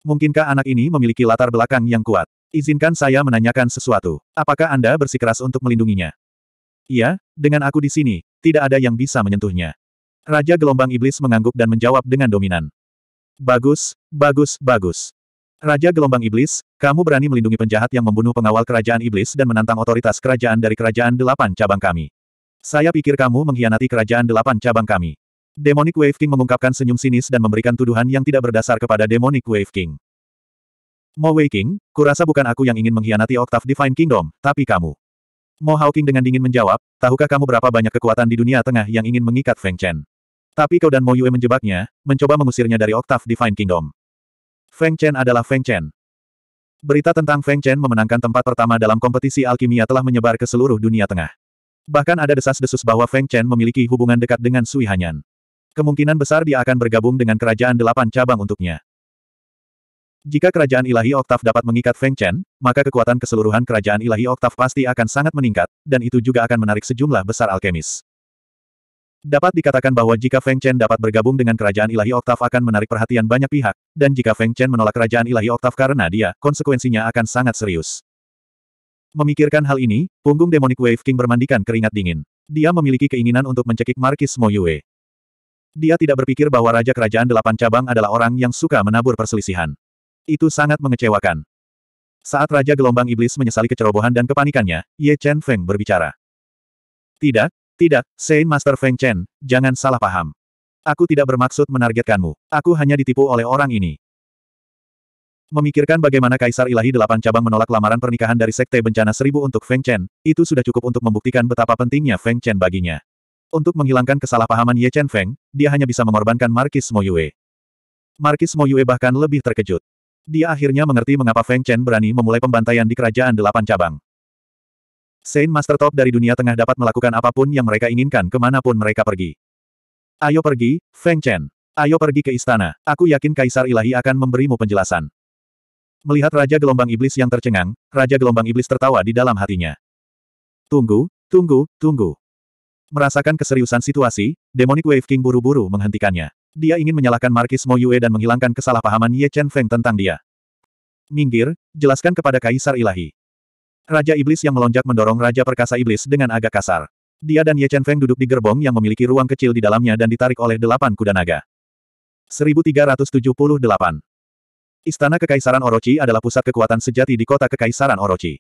Mungkinkah anak ini memiliki latar belakang yang kuat? Izinkan saya menanyakan sesuatu. Apakah Anda bersikeras untuk melindunginya? Iya, dengan aku di sini, tidak ada yang bisa menyentuhnya. Raja gelombang iblis mengangguk dan menjawab dengan dominan. Bagus, bagus, bagus. Raja gelombang iblis, kamu berani melindungi penjahat yang membunuh pengawal kerajaan iblis dan menantang otoritas kerajaan dari kerajaan delapan cabang kami. Saya pikir kamu mengkhianati kerajaan delapan cabang kami. Demonic Wave King mengungkapkan senyum sinis dan memberikan tuduhan yang tidak berdasar kepada Demonic Wave King. Mo Wei King, kurasa bukan aku yang ingin mengkhianati Octave Divine Kingdom, tapi kamu. Mo Hawking dengan dingin menjawab, tahukah kamu berapa banyak kekuatan di dunia tengah yang ingin mengikat Feng Chen? Tapi kau dan Mo Yue menjebaknya, mencoba mengusirnya dari Octave Divine Kingdom. Feng Chen adalah Feng Chen. Berita tentang Feng Chen memenangkan tempat pertama dalam kompetisi alkimia telah menyebar ke seluruh dunia tengah. Bahkan ada desas-desus bahwa Feng Chen memiliki hubungan dekat dengan Sui Hanyan. Kemungkinan besar dia akan bergabung dengan kerajaan delapan cabang untuknya. Jika kerajaan ilahi Oktav dapat mengikat Feng Chen, maka kekuatan keseluruhan kerajaan ilahi Oktav pasti akan sangat meningkat, dan itu juga akan menarik sejumlah besar alkemis. Dapat dikatakan bahwa jika Feng Chen dapat bergabung dengan kerajaan ilahi Oktav akan menarik perhatian banyak pihak, dan jika Feng Chen menolak kerajaan ilahi Oktav karena dia, konsekuensinya akan sangat serius. Memikirkan hal ini, punggung Demonic Wave King bermandikan keringat dingin. Dia memiliki keinginan untuk mencekik Markis Mo Yue. Dia tidak berpikir bahwa Raja Kerajaan Delapan Cabang adalah orang yang suka menabur perselisihan. Itu sangat mengecewakan. Saat Raja Gelombang Iblis menyesali kecerobohan dan kepanikannya, Ye Chen Feng berbicara. Tidak, tidak, Saint Master Feng Chen, jangan salah paham. Aku tidak bermaksud menargetkanmu. Aku hanya ditipu oleh orang ini. Memikirkan bagaimana Kaisar Ilahi Delapan Cabang menolak lamaran pernikahan dari Sekte Bencana Seribu untuk Feng Chen, itu sudah cukup untuk membuktikan betapa pentingnya Feng Chen baginya. Untuk menghilangkan kesalahpahaman Ye Chen Feng, dia hanya bisa mengorbankan Markis Moyue. Markis Moyue bahkan lebih terkejut. Dia akhirnya mengerti mengapa Feng Chen berani memulai pembantaian di kerajaan delapan cabang. Saint Master Top dari dunia tengah dapat melakukan apapun yang mereka inginkan kemanapun mereka pergi. Ayo pergi, Feng Chen. Ayo pergi ke istana. Aku yakin Kaisar Ilahi akan memberimu penjelasan. Melihat Raja Gelombang Iblis yang tercengang, Raja Gelombang Iblis tertawa di dalam hatinya. Tunggu, tunggu, tunggu. Merasakan keseriusan situasi, Demonic Wave King buru-buru menghentikannya. Dia ingin menyalahkan Markis Mo Yue dan menghilangkan kesalahpahaman Ye Chen Feng tentang dia. Minggir, jelaskan kepada Kaisar Ilahi. Raja Iblis yang melonjak mendorong Raja Perkasa Iblis dengan agak kasar. Dia dan Ye Chen Feng duduk di gerbong yang memiliki ruang kecil di dalamnya dan ditarik oleh delapan kuda naga. 1378 Istana Kekaisaran Orochi adalah pusat kekuatan sejati di kota Kekaisaran Orochi.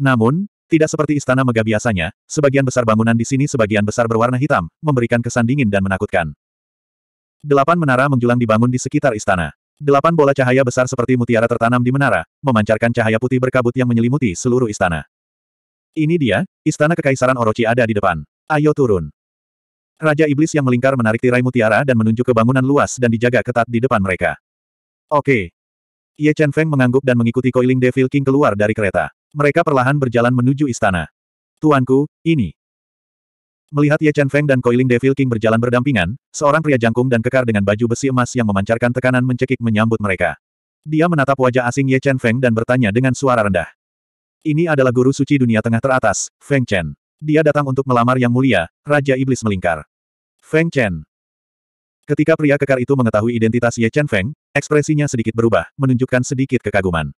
Namun, tidak seperti istana mega biasanya, sebagian besar bangunan di sini sebagian besar berwarna hitam, memberikan kesan dingin dan menakutkan. Delapan menara menjulang dibangun di sekitar istana. Delapan bola cahaya besar seperti mutiara tertanam di menara, memancarkan cahaya putih berkabut yang menyelimuti seluruh istana. Ini dia, istana kekaisaran Orochi ada di depan. Ayo turun. Raja Iblis yang melingkar menarik tirai mutiara dan menunjuk ke bangunan luas dan dijaga ketat di depan mereka. Oke. Ye Chen Feng mengangguk dan mengikuti Coiling Devil King keluar dari kereta. Mereka perlahan berjalan menuju istana. Tuanku, ini. Melihat Ye Chen Feng dan Coiling Devil King berjalan berdampingan, seorang pria jangkung dan kekar dengan baju besi emas yang memancarkan tekanan mencekik menyambut mereka. Dia menatap wajah asing Ye Chen Feng dan bertanya dengan suara rendah. Ini adalah guru suci dunia tengah teratas, Feng Chen. Dia datang untuk melamar yang mulia, Raja Iblis melingkar. Feng Chen. Ketika pria kekar itu mengetahui identitas Ye Chen Feng, ekspresinya sedikit berubah, menunjukkan sedikit kekaguman.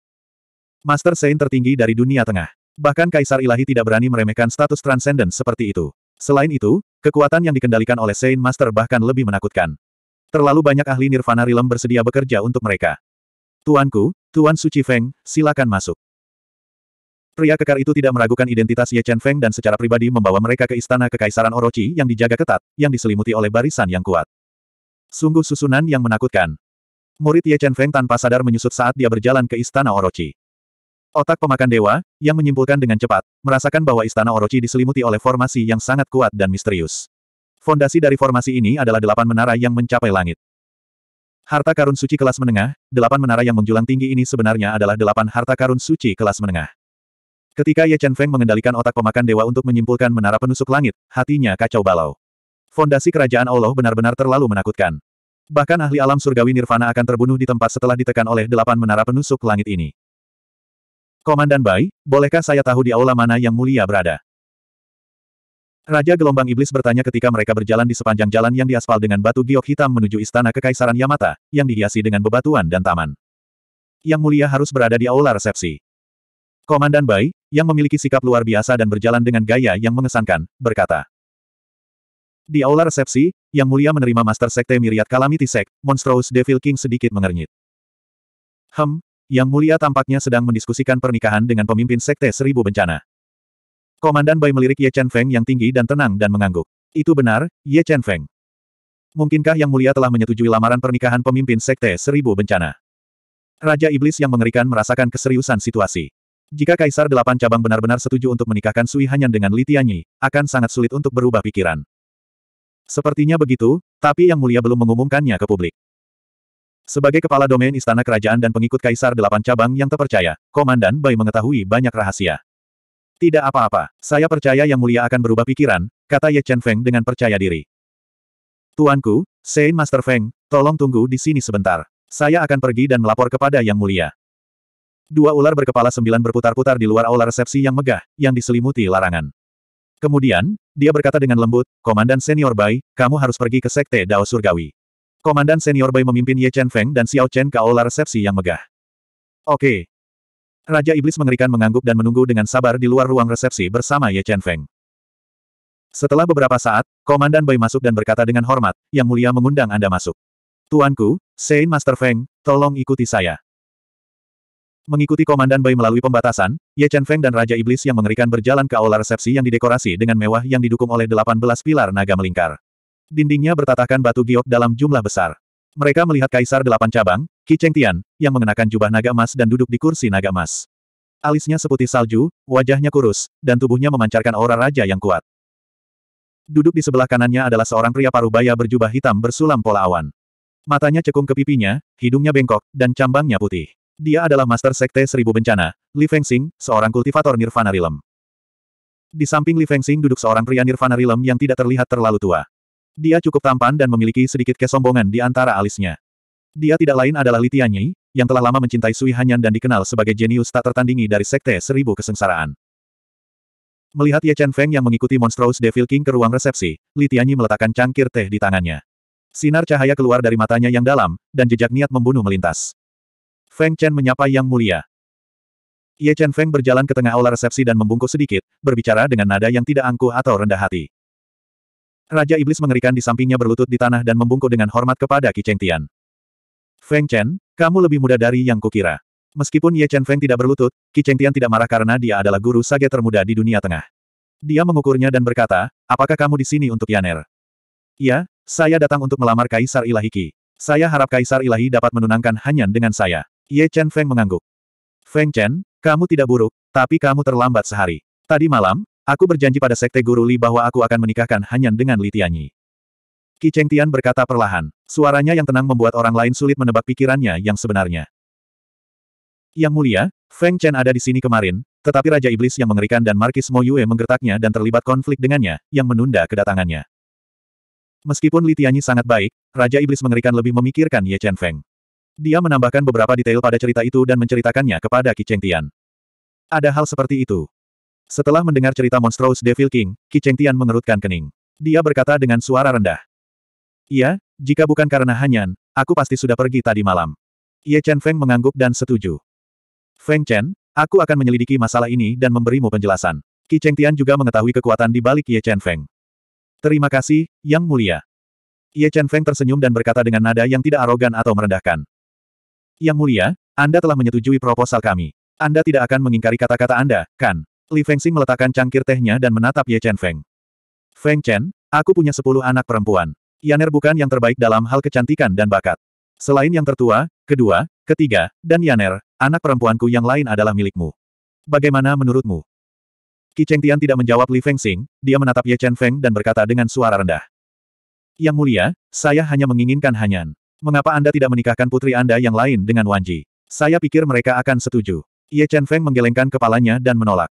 Master Saint tertinggi dari dunia tengah. Bahkan Kaisar Ilahi tidak berani meremehkan status transcendent seperti itu. Selain itu, kekuatan yang dikendalikan oleh Saint Master bahkan lebih menakutkan. Terlalu banyak ahli Nirvana Realm bersedia bekerja untuk mereka. Tuanku, Tuan Suci Feng, silakan masuk. Pria kekar itu tidak meragukan identitas Ye Chen Feng dan secara pribadi membawa mereka ke istana kekaisaran Orochi yang dijaga ketat, yang diselimuti oleh barisan yang kuat. Sungguh susunan yang menakutkan. Murid Ye Chen Feng tanpa sadar menyusut saat dia berjalan ke istana Orochi. Otak pemakan dewa, yang menyimpulkan dengan cepat, merasakan bahwa istana Orochi diselimuti oleh formasi yang sangat kuat dan misterius. Fondasi dari formasi ini adalah delapan menara yang mencapai langit. Harta karun suci kelas menengah, delapan menara yang menjulang tinggi ini sebenarnya adalah delapan harta karun suci kelas menengah. Ketika Ye Chen Feng mengendalikan otak pemakan dewa untuk menyimpulkan menara penusuk langit, hatinya kacau balau. Fondasi kerajaan Allah benar-benar terlalu menakutkan. Bahkan ahli alam surgawi Nirvana akan terbunuh di tempat setelah ditekan oleh delapan menara penusuk langit ini. Komandan Bai, bolehkah saya tahu di aula mana yang mulia berada? Raja Gelombang Iblis bertanya ketika mereka berjalan di sepanjang jalan yang diaspal dengan batu giok hitam menuju istana kekaisaran Yamata, yang dihiasi dengan bebatuan dan taman. Yang mulia harus berada di aula resepsi. Komandan Bai, yang memiliki sikap luar biasa dan berjalan dengan gaya yang mengesankan, berkata. Di aula resepsi, Yang Mulia menerima Master Sekte Miriat Kalamitisek, Monstrous Devil King sedikit mengernyit. Hem, yang mulia tampaknya sedang mendiskusikan pernikahan dengan pemimpin Sekte Seribu Bencana. Komandan Bai melirik Ye Chen Feng yang tinggi dan tenang dan mengangguk. Itu benar, Ye Chen Feng. Mungkinkah Yang Mulia telah menyetujui lamaran pernikahan pemimpin Sekte Seribu Bencana? Raja Iblis yang mengerikan merasakan keseriusan situasi. Jika Kaisar Delapan Cabang benar-benar setuju untuk menikahkan Sui Hanyan dengan Li Tianyi, akan sangat sulit untuk berubah pikiran. Sepertinya begitu, tapi Yang Mulia belum mengumumkannya ke publik. Sebagai kepala domain istana kerajaan dan pengikut kaisar delapan cabang yang terpercaya, Komandan Bai mengetahui banyak rahasia. Tidak apa-apa, saya percaya Yang Mulia akan berubah pikiran, kata Ye Chen Feng dengan percaya diri. Tuanku, Saint Master Feng, tolong tunggu di sini sebentar. Saya akan pergi dan melapor kepada Yang Mulia. Dua ular berkepala sembilan berputar-putar di luar aula resepsi yang megah, yang diselimuti larangan. Kemudian, dia berkata dengan lembut, Komandan Senior Bai, kamu harus pergi ke Sekte Dao Surgawi. Komandan senior Bai memimpin Ye Chen Feng dan Xiao Chen ke aula resepsi yang megah. Oke. Raja Iblis mengerikan mengangguk dan menunggu dengan sabar di luar ruang resepsi bersama Ye Chen Feng. Setelah beberapa saat, Komandan Bai masuk dan berkata dengan hormat, Yang Mulia mengundang Anda masuk. Tuanku, Sein Master Feng, tolong ikuti saya. Mengikuti Komandan Bai melalui pembatasan, Ye Chen Feng dan Raja Iblis yang mengerikan berjalan ke aula resepsi yang didekorasi dengan mewah yang didukung oleh 18 pilar naga melingkar. Dindingnya bertatakan batu giok dalam jumlah besar. Mereka melihat Kaisar Delapan Cabang, Qi Cheng Tian, yang mengenakan jubah naga emas dan duduk di kursi naga emas. Alisnya seputih salju, wajahnya kurus, dan tubuhnya memancarkan aura raja yang kuat. Duduk di sebelah kanannya adalah seorang pria parubaya berjubah hitam bersulam pola awan. Matanya cekung ke pipinya, hidungnya bengkok, dan cambangnya putih. Dia adalah Master Sekte Seribu Bencana, Li Fengxing, seorang kultivator Nirvana Rilem. Di samping Li Fengxing duduk seorang pria Nirvana Rilem yang tidak terlihat terlalu tua. Dia cukup tampan dan memiliki sedikit kesombongan di antara alisnya. Dia tidak lain adalah Li yang telah lama mencintai Sui Hanyan dan dikenal sebagai jenius tak tertandingi dari Sekte Seribu Kesengsaraan. Melihat Ye Chen Feng yang mengikuti Monstrous Devil King ke ruang resepsi, Li meletakkan cangkir teh di tangannya. Sinar cahaya keluar dari matanya yang dalam, dan jejak niat membunuh melintas. Feng Chen menyapa Yang Mulia. Ye Chen Feng berjalan ke tengah aula resepsi dan membungkuk sedikit, berbicara dengan nada yang tidak angkuh atau rendah hati. Raja Iblis mengerikan di sampingnya berlutut di tanah dan membungkuk dengan hormat kepada Qi Cheng Tian. Feng Chen, kamu lebih muda dari yang kukira. Meskipun Ye Chen Feng tidak berlutut, Qi Cheng Tian tidak marah karena dia adalah guru sage termuda di dunia tengah. Dia mengukurnya dan berkata, apakah kamu di sini untuk Yaner? Ya, saya datang untuk melamar Kaisar Ilahi Qi. Saya harap Kaisar Ilahi dapat menunangkan Hanyan dengan saya. Ye Chen Feng mengangguk. Feng Chen, kamu tidak buruk, tapi kamu terlambat sehari. Tadi malam, Aku berjanji pada Sekte Guru Li bahwa aku akan menikahkan Hanyan dengan Li Tianyi. Qi Cheng Tian berkata perlahan. Suaranya yang tenang membuat orang lain sulit menebak pikirannya yang sebenarnya. Yang mulia, Feng Chen ada di sini kemarin, tetapi Raja Iblis yang mengerikan dan Markis Mo Yue menggertaknya dan terlibat konflik dengannya, yang menunda kedatangannya. Meskipun Li Tianyi sangat baik, Raja Iblis mengerikan lebih memikirkan Ye Chen Feng. Dia menambahkan beberapa detail pada cerita itu dan menceritakannya kepada Qi Cheng Tian. Ada hal seperti itu. Setelah mendengar cerita Monstrous Devil King, Ki Cheng Tian mengerutkan kening. Dia berkata dengan suara rendah. Iya, jika bukan karena Hanyan, aku pasti sudah pergi tadi malam. Ye Chen Feng mengangguk dan setuju. Feng Chen, aku akan menyelidiki masalah ini dan memberimu penjelasan. Ki Cheng Tian juga mengetahui kekuatan di balik Ye Chen Feng. Terima kasih, Yang Mulia. Ye Chen Feng tersenyum dan berkata dengan nada yang tidak arogan atau merendahkan. Yang Mulia, Anda telah menyetujui proposal kami. Anda tidak akan mengingkari kata-kata Anda, kan? Li Fengxing meletakkan cangkir tehnya dan menatap Ye Chen Feng. Feng Chen, aku punya sepuluh anak perempuan. Yaner bukan yang terbaik dalam hal kecantikan dan bakat. Selain yang tertua, kedua, ketiga, dan Yaner, anak perempuanku yang lain adalah milikmu. Bagaimana menurutmu? Qi Cheng Tian tidak menjawab Li Fengxing, dia menatap Ye Chen Feng dan berkata dengan suara rendah. Yang mulia, saya hanya menginginkan Hanyan. Mengapa Anda tidak menikahkan putri Anda yang lain dengan Wanji? Saya pikir mereka akan setuju. Ye Chen Feng menggelengkan kepalanya dan menolak.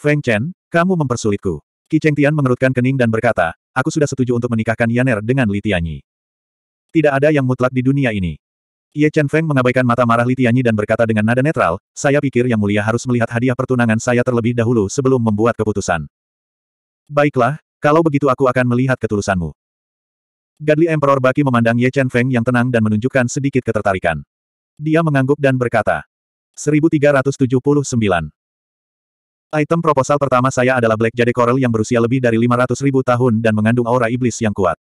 Feng Chen, kamu mempersulitku. Qi Tian mengerutkan kening dan berkata, aku sudah setuju untuk menikahkan Yaner dengan Li Tianyi. Tidak ada yang mutlak di dunia ini. Ye Chen Feng mengabaikan mata marah Li Tianyi dan berkata dengan nada netral, saya pikir yang mulia harus melihat hadiah pertunangan saya terlebih dahulu sebelum membuat keputusan. Baiklah, kalau begitu aku akan melihat ketulusanmu. Gadli Emperor Baki memandang Ye Chen Feng yang tenang dan menunjukkan sedikit ketertarikan. Dia mengangguk dan berkata, 1379. Item proposal pertama saya adalah Black Jade Coral yang berusia lebih dari 500 ribu tahun dan mengandung aura iblis yang kuat.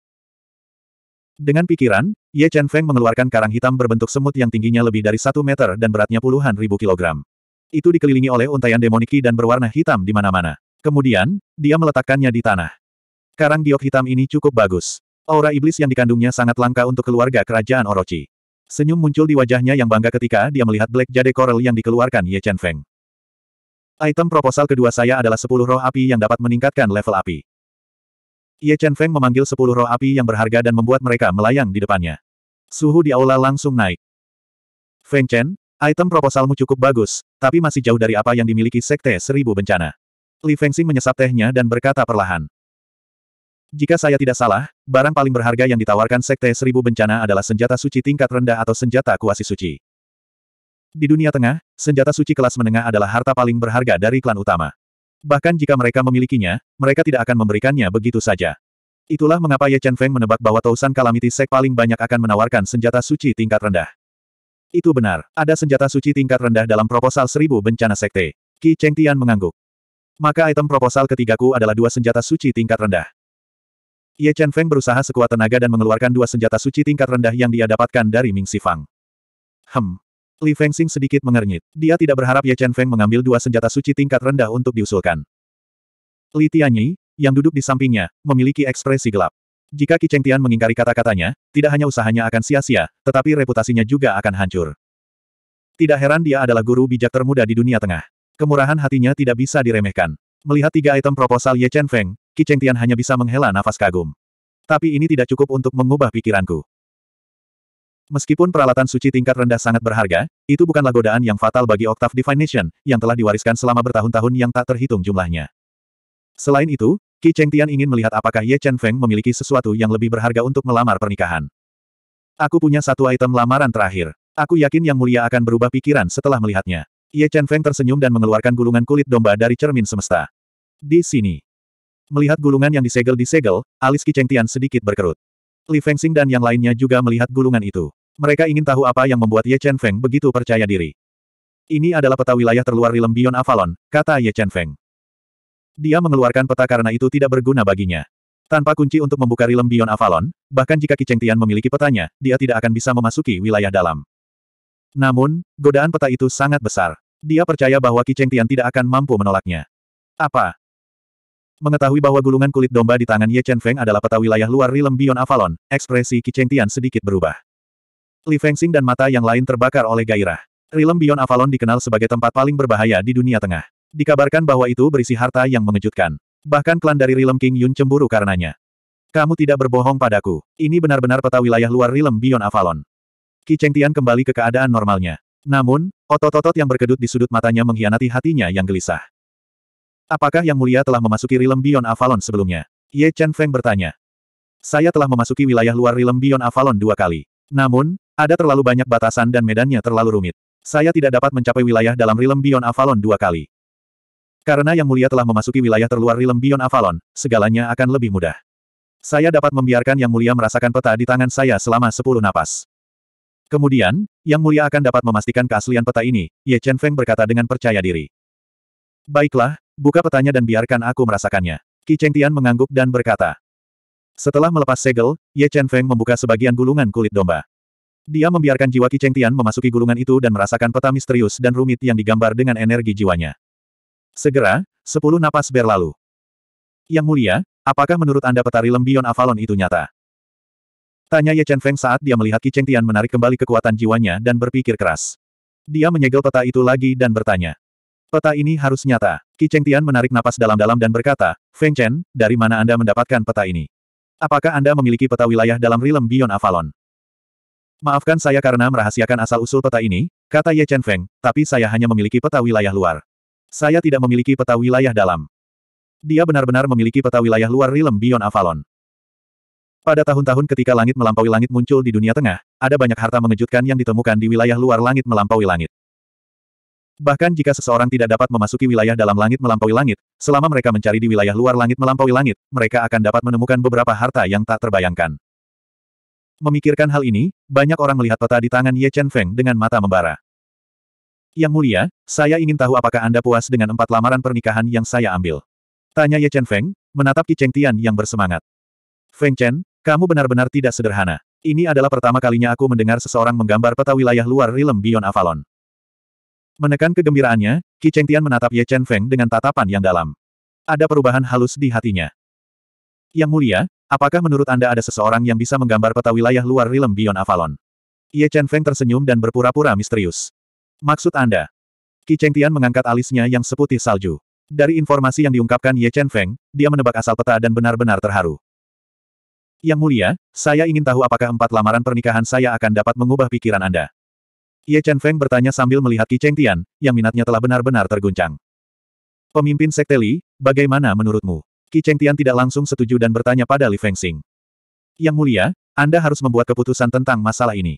Dengan pikiran, Ye Chen Feng mengeluarkan karang hitam berbentuk semut yang tingginya lebih dari satu meter dan beratnya puluhan ribu kilogram. Itu dikelilingi oleh untaian demoniki dan berwarna hitam di mana-mana. Kemudian, dia meletakkannya di tanah. Karang giok hitam ini cukup bagus. Aura iblis yang dikandungnya sangat langka untuk keluarga kerajaan Orochi. Senyum muncul di wajahnya yang bangga ketika dia melihat Black Jade Coral yang dikeluarkan Ye Chen Feng. Item proposal kedua saya adalah 10 roh api yang dapat meningkatkan level api. Ye Chen Feng memanggil 10 roh api yang berharga dan membuat mereka melayang di depannya. Suhu di aula langsung naik. Feng Chen, item proposalmu cukup bagus, tapi masih jauh dari apa yang dimiliki Sekte Seribu Bencana. Li Fengxing menyesap tehnya dan berkata perlahan. Jika saya tidak salah, barang paling berharga yang ditawarkan Sekte Seribu Bencana adalah senjata suci tingkat rendah atau senjata kuasi suci. Di dunia tengah, senjata suci kelas menengah adalah harta paling berharga dari klan utama. Bahkan jika mereka memilikinya, mereka tidak akan memberikannya begitu saja. Itulah mengapa Ye Chen Feng menebak bahwa Tausan Calamity Sek paling banyak akan menawarkan senjata suci tingkat rendah. Itu benar, ada senjata suci tingkat rendah dalam proposal seribu bencana sekte. Qi Cheng Tian mengangguk. Maka item proposal ketigaku adalah dua senjata suci tingkat rendah. Ye Chen Feng berusaha sekuat tenaga dan mengeluarkan dua senjata suci tingkat rendah yang dia dapatkan dari Ming Sifang. Hem, Li Fengxing sedikit mengernyit. Dia tidak berharap Ye Chen Feng mengambil dua senjata suci tingkat rendah untuk diusulkan. Li Tianyi, yang duduk di sampingnya, memiliki ekspresi gelap. Jika Qi Tian mengingkari kata-katanya, tidak hanya usahanya akan sia-sia, tetapi reputasinya juga akan hancur. Tidak heran dia adalah guru bijak termuda di dunia tengah. Kemurahan hatinya tidak bisa diremehkan. Melihat tiga item proposal Ye Chen Feng, Qi Tian hanya bisa menghela nafas kagum. Tapi ini tidak cukup untuk mengubah pikiranku. Meskipun peralatan suci tingkat rendah sangat berharga, itu bukanlah godaan yang fatal bagi Octave Divine Nation, yang telah diwariskan selama bertahun-tahun yang tak terhitung jumlahnya. Selain itu, Qi Tian ingin melihat apakah Ye Chen Feng memiliki sesuatu yang lebih berharga untuk melamar pernikahan. Aku punya satu item lamaran terakhir. Aku yakin Yang Mulia akan berubah pikiran setelah melihatnya. Ye Chen Feng tersenyum dan mengeluarkan gulungan kulit domba dari cermin semesta. Di sini. Melihat gulungan yang disegel-disegel, alis Qi Tian sedikit berkerut. Li Fengxing dan yang lainnya juga melihat gulungan itu. Mereka ingin tahu apa yang membuat Ye Chen Feng begitu percaya diri. Ini adalah peta wilayah terluar Rilem Bion Avalon, kata Ye Chen Feng. Dia mengeluarkan peta karena itu tidak berguna baginya. Tanpa kunci untuk membuka Rilem Bion Avalon, bahkan jika Ki Tian memiliki petanya, dia tidak akan bisa memasuki wilayah dalam. Namun, godaan peta itu sangat besar. Dia percaya bahwa Ki Tian tidak akan mampu menolaknya. Apa? Mengetahui bahwa gulungan kulit domba di tangan Ye Chen Feng adalah peta wilayah luar Rilem Bion Avalon, ekspresi Qi Tian sedikit berubah. Li Fengxing dan mata yang lain terbakar oleh gairah. Rilem Bion Avalon dikenal sebagai tempat paling berbahaya di dunia tengah. Dikabarkan bahwa itu berisi harta yang mengejutkan. Bahkan klan dari Rilem King Yun cemburu karenanya. Kamu tidak berbohong padaku. Ini benar-benar peta wilayah luar Rilem Bion Avalon. Qi Tian kembali ke keadaan normalnya. Namun, otot-otot yang berkedut di sudut matanya mengkhianati hatinya yang gelisah. Apakah Yang Mulia telah memasuki Rilem Beyond Avalon sebelumnya? Ye Chen Feng bertanya. Saya telah memasuki wilayah luar Rilem Beyond Avalon dua kali. Namun, ada terlalu banyak batasan dan medannya terlalu rumit. Saya tidak dapat mencapai wilayah dalam Rilem Beyond Avalon dua kali. Karena Yang Mulia telah memasuki wilayah terluar Rilem Beyond Avalon, segalanya akan lebih mudah. Saya dapat membiarkan Yang Mulia merasakan peta di tangan saya selama sepuluh napas. Kemudian, Yang Mulia akan dapat memastikan keaslian peta ini, Ye Chen Feng berkata dengan percaya diri. Baiklah, Buka petanya dan biarkan aku merasakannya. Qi Chengtian mengangguk dan berkata. Setelah melepas segel, Ye Chen Feng membuka sebagian gulungan kulit domba. Dia membiarkan jiwa Qi Chengtian memasuki gulungan itu dan merasakan peta misterius dan rumit yang digambar dengan energi jiwanya. Segera, sepuluh napas berlalu. Yang mulia, apakah menurut Anda petari lembion Avalon itu nyata? Tanya Ye Chen Feng saat dia melihat Qi Chengtian menarik kembali kekuatan jiwanya dan berpikir keras. Dia menyegel peta itu lagi dan bertanya. Peta ini harus nyata. Cheng Chengtian menarik napas dalam-dalam dan berkata, Feng Chen, dari mana Anda mendapatkan peta ini? Apakah Anda memiliki peta wilayah dalam Rilem Beyond Avalon? Maafkan saya karena merahasiakan asal-usul peta ini, kata Ye Chen Feng, tapi saya hanya memiliki peta wilayah luar. Saya tidak memiliki peta wilayah dalam. Dia benar-benar memiliki peta wilayah luar Rilem Beyond Avalon. Pada tahun-tahun ketika langit melampaui langit muncul di dunia tengah, ada banyak harta mengejutkan yang ditemukan di wilayah luar langit melampaui langit. Bahkan jika seseorang tidak dapat memasuki wilayah dalam langit melampaui langit, selama mereka mencari di wilayah luar langit melampaui langit, mereka akan dapat menemukan beberapa harta yang tak terbayangkan. Memikirkan hal ini, banyak orang melihat peta di tangan Ye Chen Feng dengan mata membara. Yang mulia, saya ingin tahu apakah Anda puas dengan empat lamaran pernikahan yang saya ambil. Tanya Ye Chen Feng, menatap Qi Cheng Tian yang bersemangat. Feng Chen, kamu benar-benar tidak sederhana. Ini adalah pertama kalinya aku mendengar seseorang menggambar peta wilayah luar Realm Beyond Avalon. Menekan kegembiraannya, Qi Chengtian menatap Ye Chen Feng dengan tatapan yang dalam. Ada perubahan halus di hatinya. Yang mulia, apakah menurut Anda ada seseorang yang bisa menggambar peta wilayah luar rilem Bion Avalon? Ye Chen Feng tersenyum dan berpura-pura misterius. Maksud Anda? Qi Chengtian mengangkat alisnya yang seputih salju. Dari informasi yang diungkapkan Ye Chen Feng, dia menebak asal peta dan benar-benar terharu. Yang mulia, saya ingin tahu apakah empat lamaran pernikahan saya akan dapat mengubah pikiran Anda. Ye Chen Feng bertanya sambil melihat Qi Cheng Tian, yang minatnya telah benar-benar terguncang. Pemimpin Sekte Li, bagaimana menurutmu? Qi Cheng Tian tidak langsung setuju dan bertanya pada Li Feng Xing. Yang mulia, Anda harus membuat keputusan tentang masalah ini.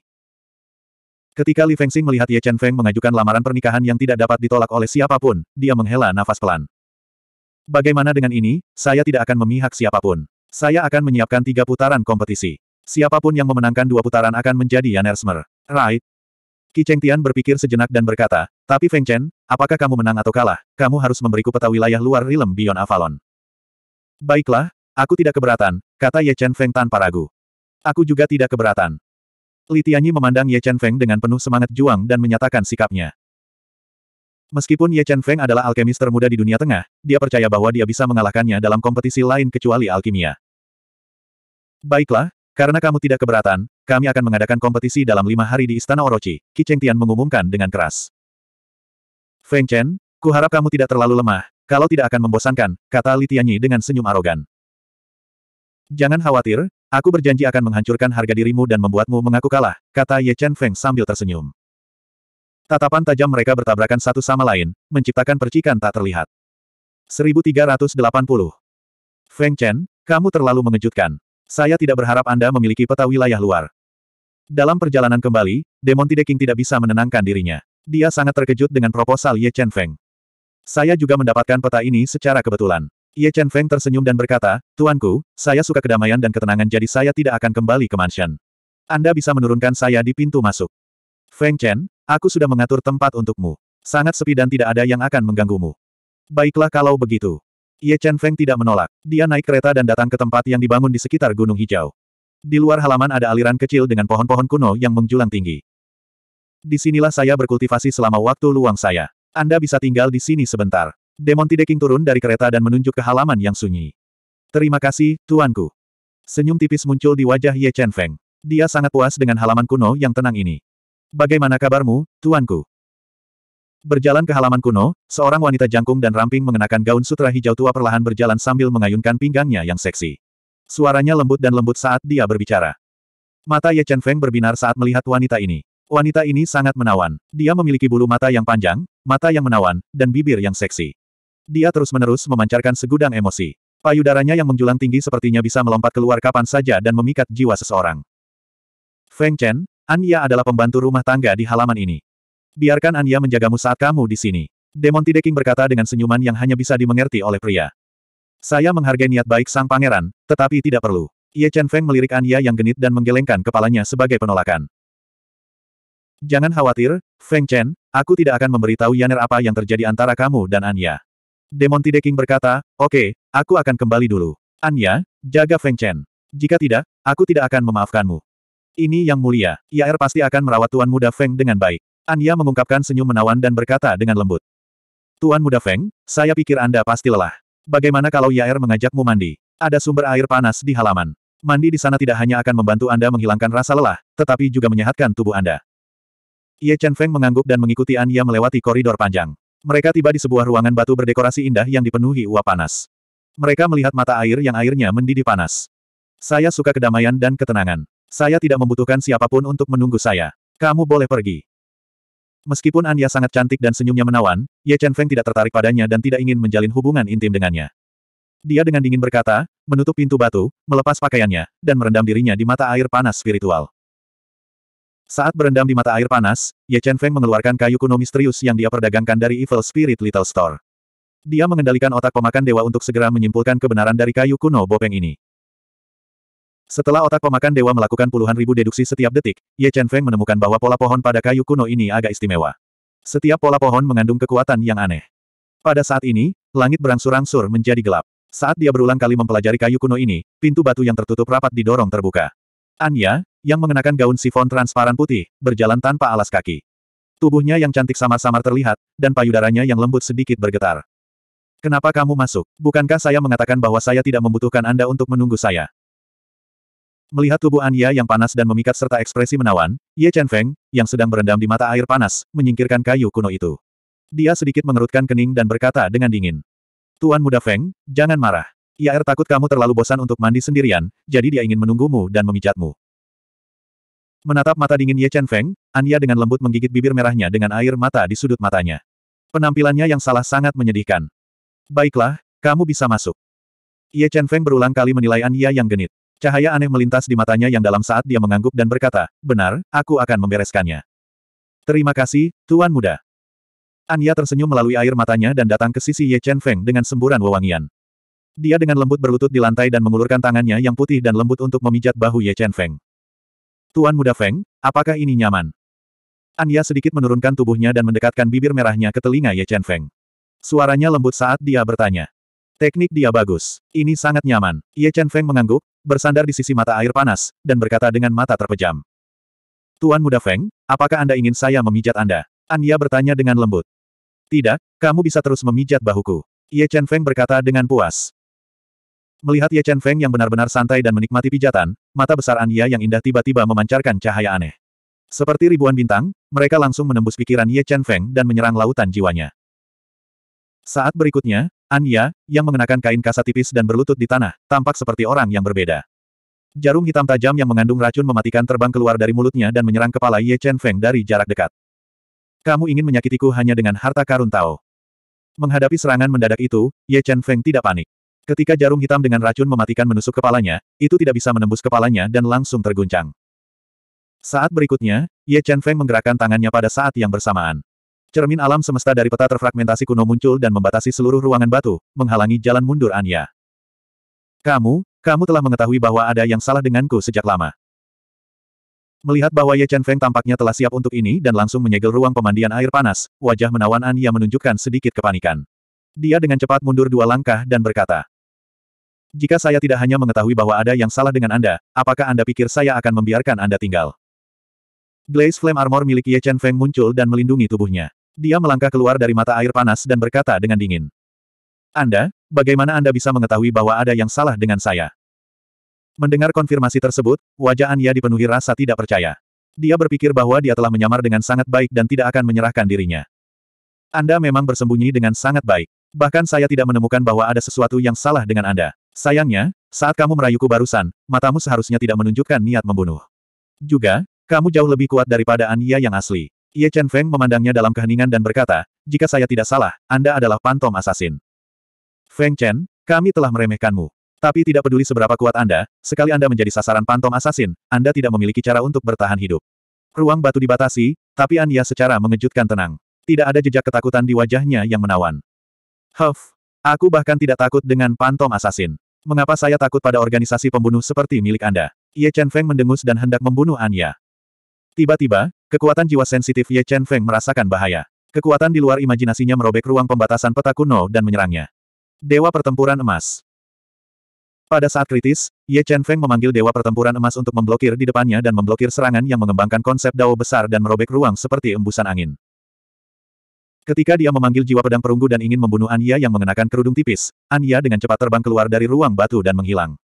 Ketika Li Feng Xing melihat Ye Chen Feng mengajukan lamaran pernikahan yang tidak dapat ditolak oleh siapapun, dia menghela nafas pelan. Bagaimana dengan ini, saya tidak akan memihak siapapun. Saya akan menyiapkan tiga putaran kompetisi. Siapapun yang memenangkan dua putaran akan menjadi Ersmer. Right, Qi Chengtian berpikir sejenak dan berkata, tapi Feng Chen, apakah kamu menang atau kalah, kamu harus memberiku peta wilayah luar Rilem Bion Avalon. Baiklah, aku tidak keberatan, kata Ye Chen Feng tanpa ragu. Aku juga tidak keberatan. Li Tianyi memandang Ye Chen Feng dengan penuh semangat juang dan menyatakan sikapnya. Meskipun Ye Chen Feng adalah alkemis termuda di dunia tengah, dia percaya bahwa dia bisa mengalahkannya dalam kompetisi lain kecuali alkimia. Baiklah, karena kamu tidak keberatan, kami akan mengadakan kompetisi dalam lima hari di Istana Orochi, Qi Tian mengumumkan dengan keras. Feng Chen, kuharap kamu tidak terlalu lemah, kalau tidak akan membosankan, kata Li Tianyi dengan senyum arogan. Jangan khawatir, aku berjanji akan menghancurkan harga dirimu dan membuatmu mengaku kalah, kata Ye Chen Feng sambil tersenyum. Tatapan tajam mereka bertabrakan satu sama lain, menciptakan percikan tak terlihat. 1380 Feng Chen, kamu terlalu mengejutkan. Saya tidak berharap Anda memiliki peta wilayah luar. Dalam perjalanan kembali, Demon Tide tidak bisa menenangkan dirinya. Dia sangat terkejut dengan proposal Ye Chen Feng. Saya juga mendapatkan peta ini secara kebetulan. Ye Chen Feng tersenyum dan berkata, Tuanku, saya suka kedamaian dan ketenangan jadi saya tidak akan kembali ke mansion. Anda bisa menurunkan saya di pintu masuk. Feng Chen, aku sudah mengatur tempat untukmu. Sangat sepi dan tidak ada yang akan mengganggumu. Baiklah kalau begitu. Ye Chen Feng tidak menolak. Dia naik kereta dan datang ke tempat yang dibangun di sekitar Gunung Hijau. Di luar halaman ada aliran kecil dengan pohon-pohon kuno yang menjulang tinggi. Di sinilah saya berkultivasi selama waktu luang saya. Anda bisa tinggal di sini sebentar. Demon Tideking turun dari kereta dan menunjuk ke halaman yang sunyi. Terima kasih, tuanku. Senyum tipis muncul di wajah Ye Chen Feng. Dia sangat puas dengan halaman kuno yang tenang ini. Bagaimana kabarmu, tuanku? Berjalan ke halaman kuno, seorang wanita jangkung dan ramping mengenakan gaun sutra hijau tua perlahan berjalan sambil mengayunkan pinggangnya yang seksi. Suaranya lembut dan lembut saat dia berbicara. Mata Ye Chen Feng berbinar saat melihat wanita ini. Wanita ini sangat menawan. Dia memiliki bulu mata yang panjang, mata yang menawan, dan bibir yang seksi. Dia terus-menerus memancarkan segudang emosi. Payudaranya yang menjulang tinggi sepertinya bisa melompat keluar kapan saja dan memikat jiwa seseorang. Feng Chen, Anya adalah pembantu rumah tangga di halaman ini. Biarkan Anya menjagamu saat kamu di sini. Demon Tideking berkata dengan senyuman yang hanya bisa dimengerti oleh pria. Saya menghargai niat baik sang pangeran, tetapi tidak perlu. Ye Chen Feng melirik Anya yang genit dan menggelengkan kepalanya sebagai penolakan. Jangan khawatir, Feng Chen, aku tidak akan memberitahu Yaner apa yang terjadi antara kamu dan Anya. Demon Tideking berkata, oke, okay, aku akan kembali dulu. Anya, jaga Feng Chen. Jika tidak, aku tidak akan memaafkanmu. Ini yang mulia, Yair pasti akan merawat tuan muda Feng dengan baik. Anya mengungkapkan senyum menawan dan berkata dengan lembut. Tuan Muda Feng, saya pikir Anda pasti lelah. Bagaimana kalau Yair mengajakmu mandi? Ada sumber air panas di halaman. Mandi di sana tidak hanya akan membantu Anda menghilangkan rasa lelah, tetapi juga menyehatkan tubuh Anda. Ye Chen Feng mengangguk dan mengikuti Anya melewati koridor panjang. Mereka tiba di sebuah ruangan batu berdekorasi indah yang dipenuhi uap panas. Mereka melihat mata air yang airnya mendidih panas. Saya suka kedamaian dan ketenangan. Saya tidak membutuhkan siapapun untuk menunggu saya. Kamu boleh pergi. Meskipun Anya sangat cantik dan senyumnya menawan, Ye Chen Feng tidak tertarik padanya dan tidak ingin menjalin hubungan intim dengannya. Dia dengan dingin berkata, menutup pintu batu, melepas pakaiannya, dan merendam dirinya di mata air panas spiritual. Saat berendam di mata air panas, Ye Chen Feng mengeluarkan kayu kuno misterius yang dia perdagangkan dari Evil Spirit Little Store. Dia mengendalikan otak pemakan dewa untuk segera menyimpulkan kebenaran dari kayu kuno bopeng ini. Setelah otak pemakan dewa melakukan puluhan ribu deduksi setiap detik, Ye Chen Feng menemukan bahwa pola pohon pada kayu kuno ini agak istimewa. Setiap pola pohon mengandung kekuatan yang aneh. Pada saat ini, langit berangsur-angsur menjadi gelap. Saat dia berulang kali mempelajari kayu kuno ini, pintu batu yang tertutup rapat didorong terbuka. Anya, yang mengenakan gaun sifon transparan putih, berjalan tanpa alas kaki. Tubuhnya yang cantik samar-samar terlihat, dan payudaranya yang lembut sedikit bergetar. Kenapa kamu masuk? Bukankah saya mengatakan bahwa saya tidak membutuhkan Anda untuk menunggu saya? Melihat tubuh Anya yang panas dan memikat serta ekspresi menawan, Ye Chen Feng, yang sedang berendam di mata air panas, menyingkirkan kayu kuno itu. Dia sedikit mengerutkan kening dan berkata dengan dingin. Tuan muda Feng, jangan marah. Ia Yair er takut kamu terlalu bosan untuk mandi sendirian, jadi dia ingin menunggumu dan memijatmu. Menatap mata dingin Ye Chen Feng, Anya dengan lembut menggigit bibir merahnya dengan air mata di sudut matanya. Penampilannya yang salah sangat menyedihkan. Baiklah, kamu bisa masuk. Ye Chen Feng berulang kali menilai Anya yang genit. Cahaya aneh melintas di matanya yang dalam saat dia mengangguk dan berkata, benar, aku akan membereskannya. Terima kasih, Tuan Muda. Anya tersenyum melalui air matanya dan datang ke sisi Ye Chen Feng dengan semburan wewangian. Dia dengan lembut berlutut di lantai dan mengulurkan tangannya yang putih dan lembut untuk memijat bahu Ye Chen Feng. Tuan Muda Feng, apakah ini nyaman? Anya sedikit menurunkan tubuhnya dan mendekatkan bibir merahnya ke telinga Ye Chen Feng. Suaranya lembut saat dia bertanya. Teknik dia bagus. Ini sangat nyaman. Ye Chen Feng mengangguk, bersandar di sisi mata air panas, dan berkata dengan mata terpejam. Tuan Muda Feng, apakah Anda ingin saya memijat Anda? Anya bertanya dengan lembut. Tidak, kamu bisa terus memijat bahuku. Ye Chen Feng berkata dengan puas. Melihat Ye Chen Feng yang benar-benar santai dan menikmati pijatan, mata besar Anya yang indah tiba-tiba memancarkan cahaya aneh. Seperti ribuan bintang, mereka langsung menembus pikiran Ye Chen Feng dan menyerang lautan jiwanya. Saat berikutnya, Anya, yang mengenakan kain kasa tipis dan berlutut di tanah, tampak seperti orang yang berbeda. Jarum hitam tajam yang mengandung racun mematikan terbang keluar dari mulutnya dan menyerang kepala Ye Chen Feng dari jarak dekat. Kamu ingin menyakitiku hanya dengan harta karun Tao. Menghadapi serangan mendadak itu, Ye Chen Feng tidak panik. Ketika jarum hitam dengan racun mematikan menusuk kepalanya, itu tidak bisa menembus kepalanya dan langsung terguncang. Saat berikutnya, Ye Chen Feng menggerakkan tangannya pada saat yang bersamaan. Cermin alam semesta dari peta terfragmentasi kuno muncul dan membatasi seluruh ruangan batu, menghalangi jalan mundur Anya. Kamu, kamu telah mengetahui bahwa ada yang salah denganku sejak lama. Melihat bahwa Ye Chen Feng tampaknya telah siap untuk ini dan langsung menyegel ruang pemandian air panas, wajah menawan Anya menunjukkan sedikit kepanikan. Dia dengan cepat mundur dua langkah dan berkata, jika saya tidak hanya mengetahui bahwa ada yang salah dengan Anda, apakah Anda pikir saya akan membiarkan Anda tinggal? Glaze Flame Armor milik Ye Chen Feng muncul dan melindungi tubuhnya. Dia melangkah keluar dari mata air panas dan berkata dengan dingin. Anda, bagaimana Anda bisa mengetahui bahwa ada yang salah dengan saya? Mendengar konfirmasi tersebut, wajah Anya dipenuhi rasa tidak percaya. Dia berpikir bahwa dia telah menyamar dengan sangat baik dan tidak akan menyerahkan dirinya. Anda memang bersembunyi dengan sangat baik. Bahkan saya tidak menemukan bahwa ada sesuatu yang salah dengan Anda. Sayangnya, saat kamu merayuku barusan, matamu seharusnya tidak menunjukkan niat membunuh. Juga, kamu jauh lebih kuat daripada Anya yang asli. Ye Chen Feng memandangnya dalam keheningan dan berkata, jika saya tidak salah, Anda adalah pantom asasin. Feng Chen, kami telah meremehkanmu. Tapi tidak peduli seberapa kuat Anda, sekali Anda menjadi sasaran pantom asasin, Anda tidak memiliki cara untuk bertahan hidup. Ruang batu dibatasi, tapi Anya secara mengejutkan tenang. Tidak ada jejak ketakutan di wajahnya yang menawan. Huff, aku bahkan tidak takut dengan pantom asasin. Mengapa saya takut pada organisasi pembunuh seperti milik Anda? Ye Chen Feng mendengus dan hendak membunuh Anya. Tiba-tiba, kekuatan jiwa sensitif Ye Chen Feng merasakan bahaya. Kekuatan di luar imajinasinya merobek ruang pembatasan peta kuno dan menyerangnya. Dewa Pertempuran Emas Pada saat kritis, Ye Chen Feng memanggil Dewa Pertempuran Emas untuk memblokir di depannya dan memblokir serangan yang mengembangkan konsep dao besar dan merobek ruang seperti embusan angin. Ketika dia memanggil jiwa pedang perunggu dan ingin membunuh Anya yang mengenakan kerudung tipis, Anya dengan cepat terbang keluar dari ruang batu dan menghilang.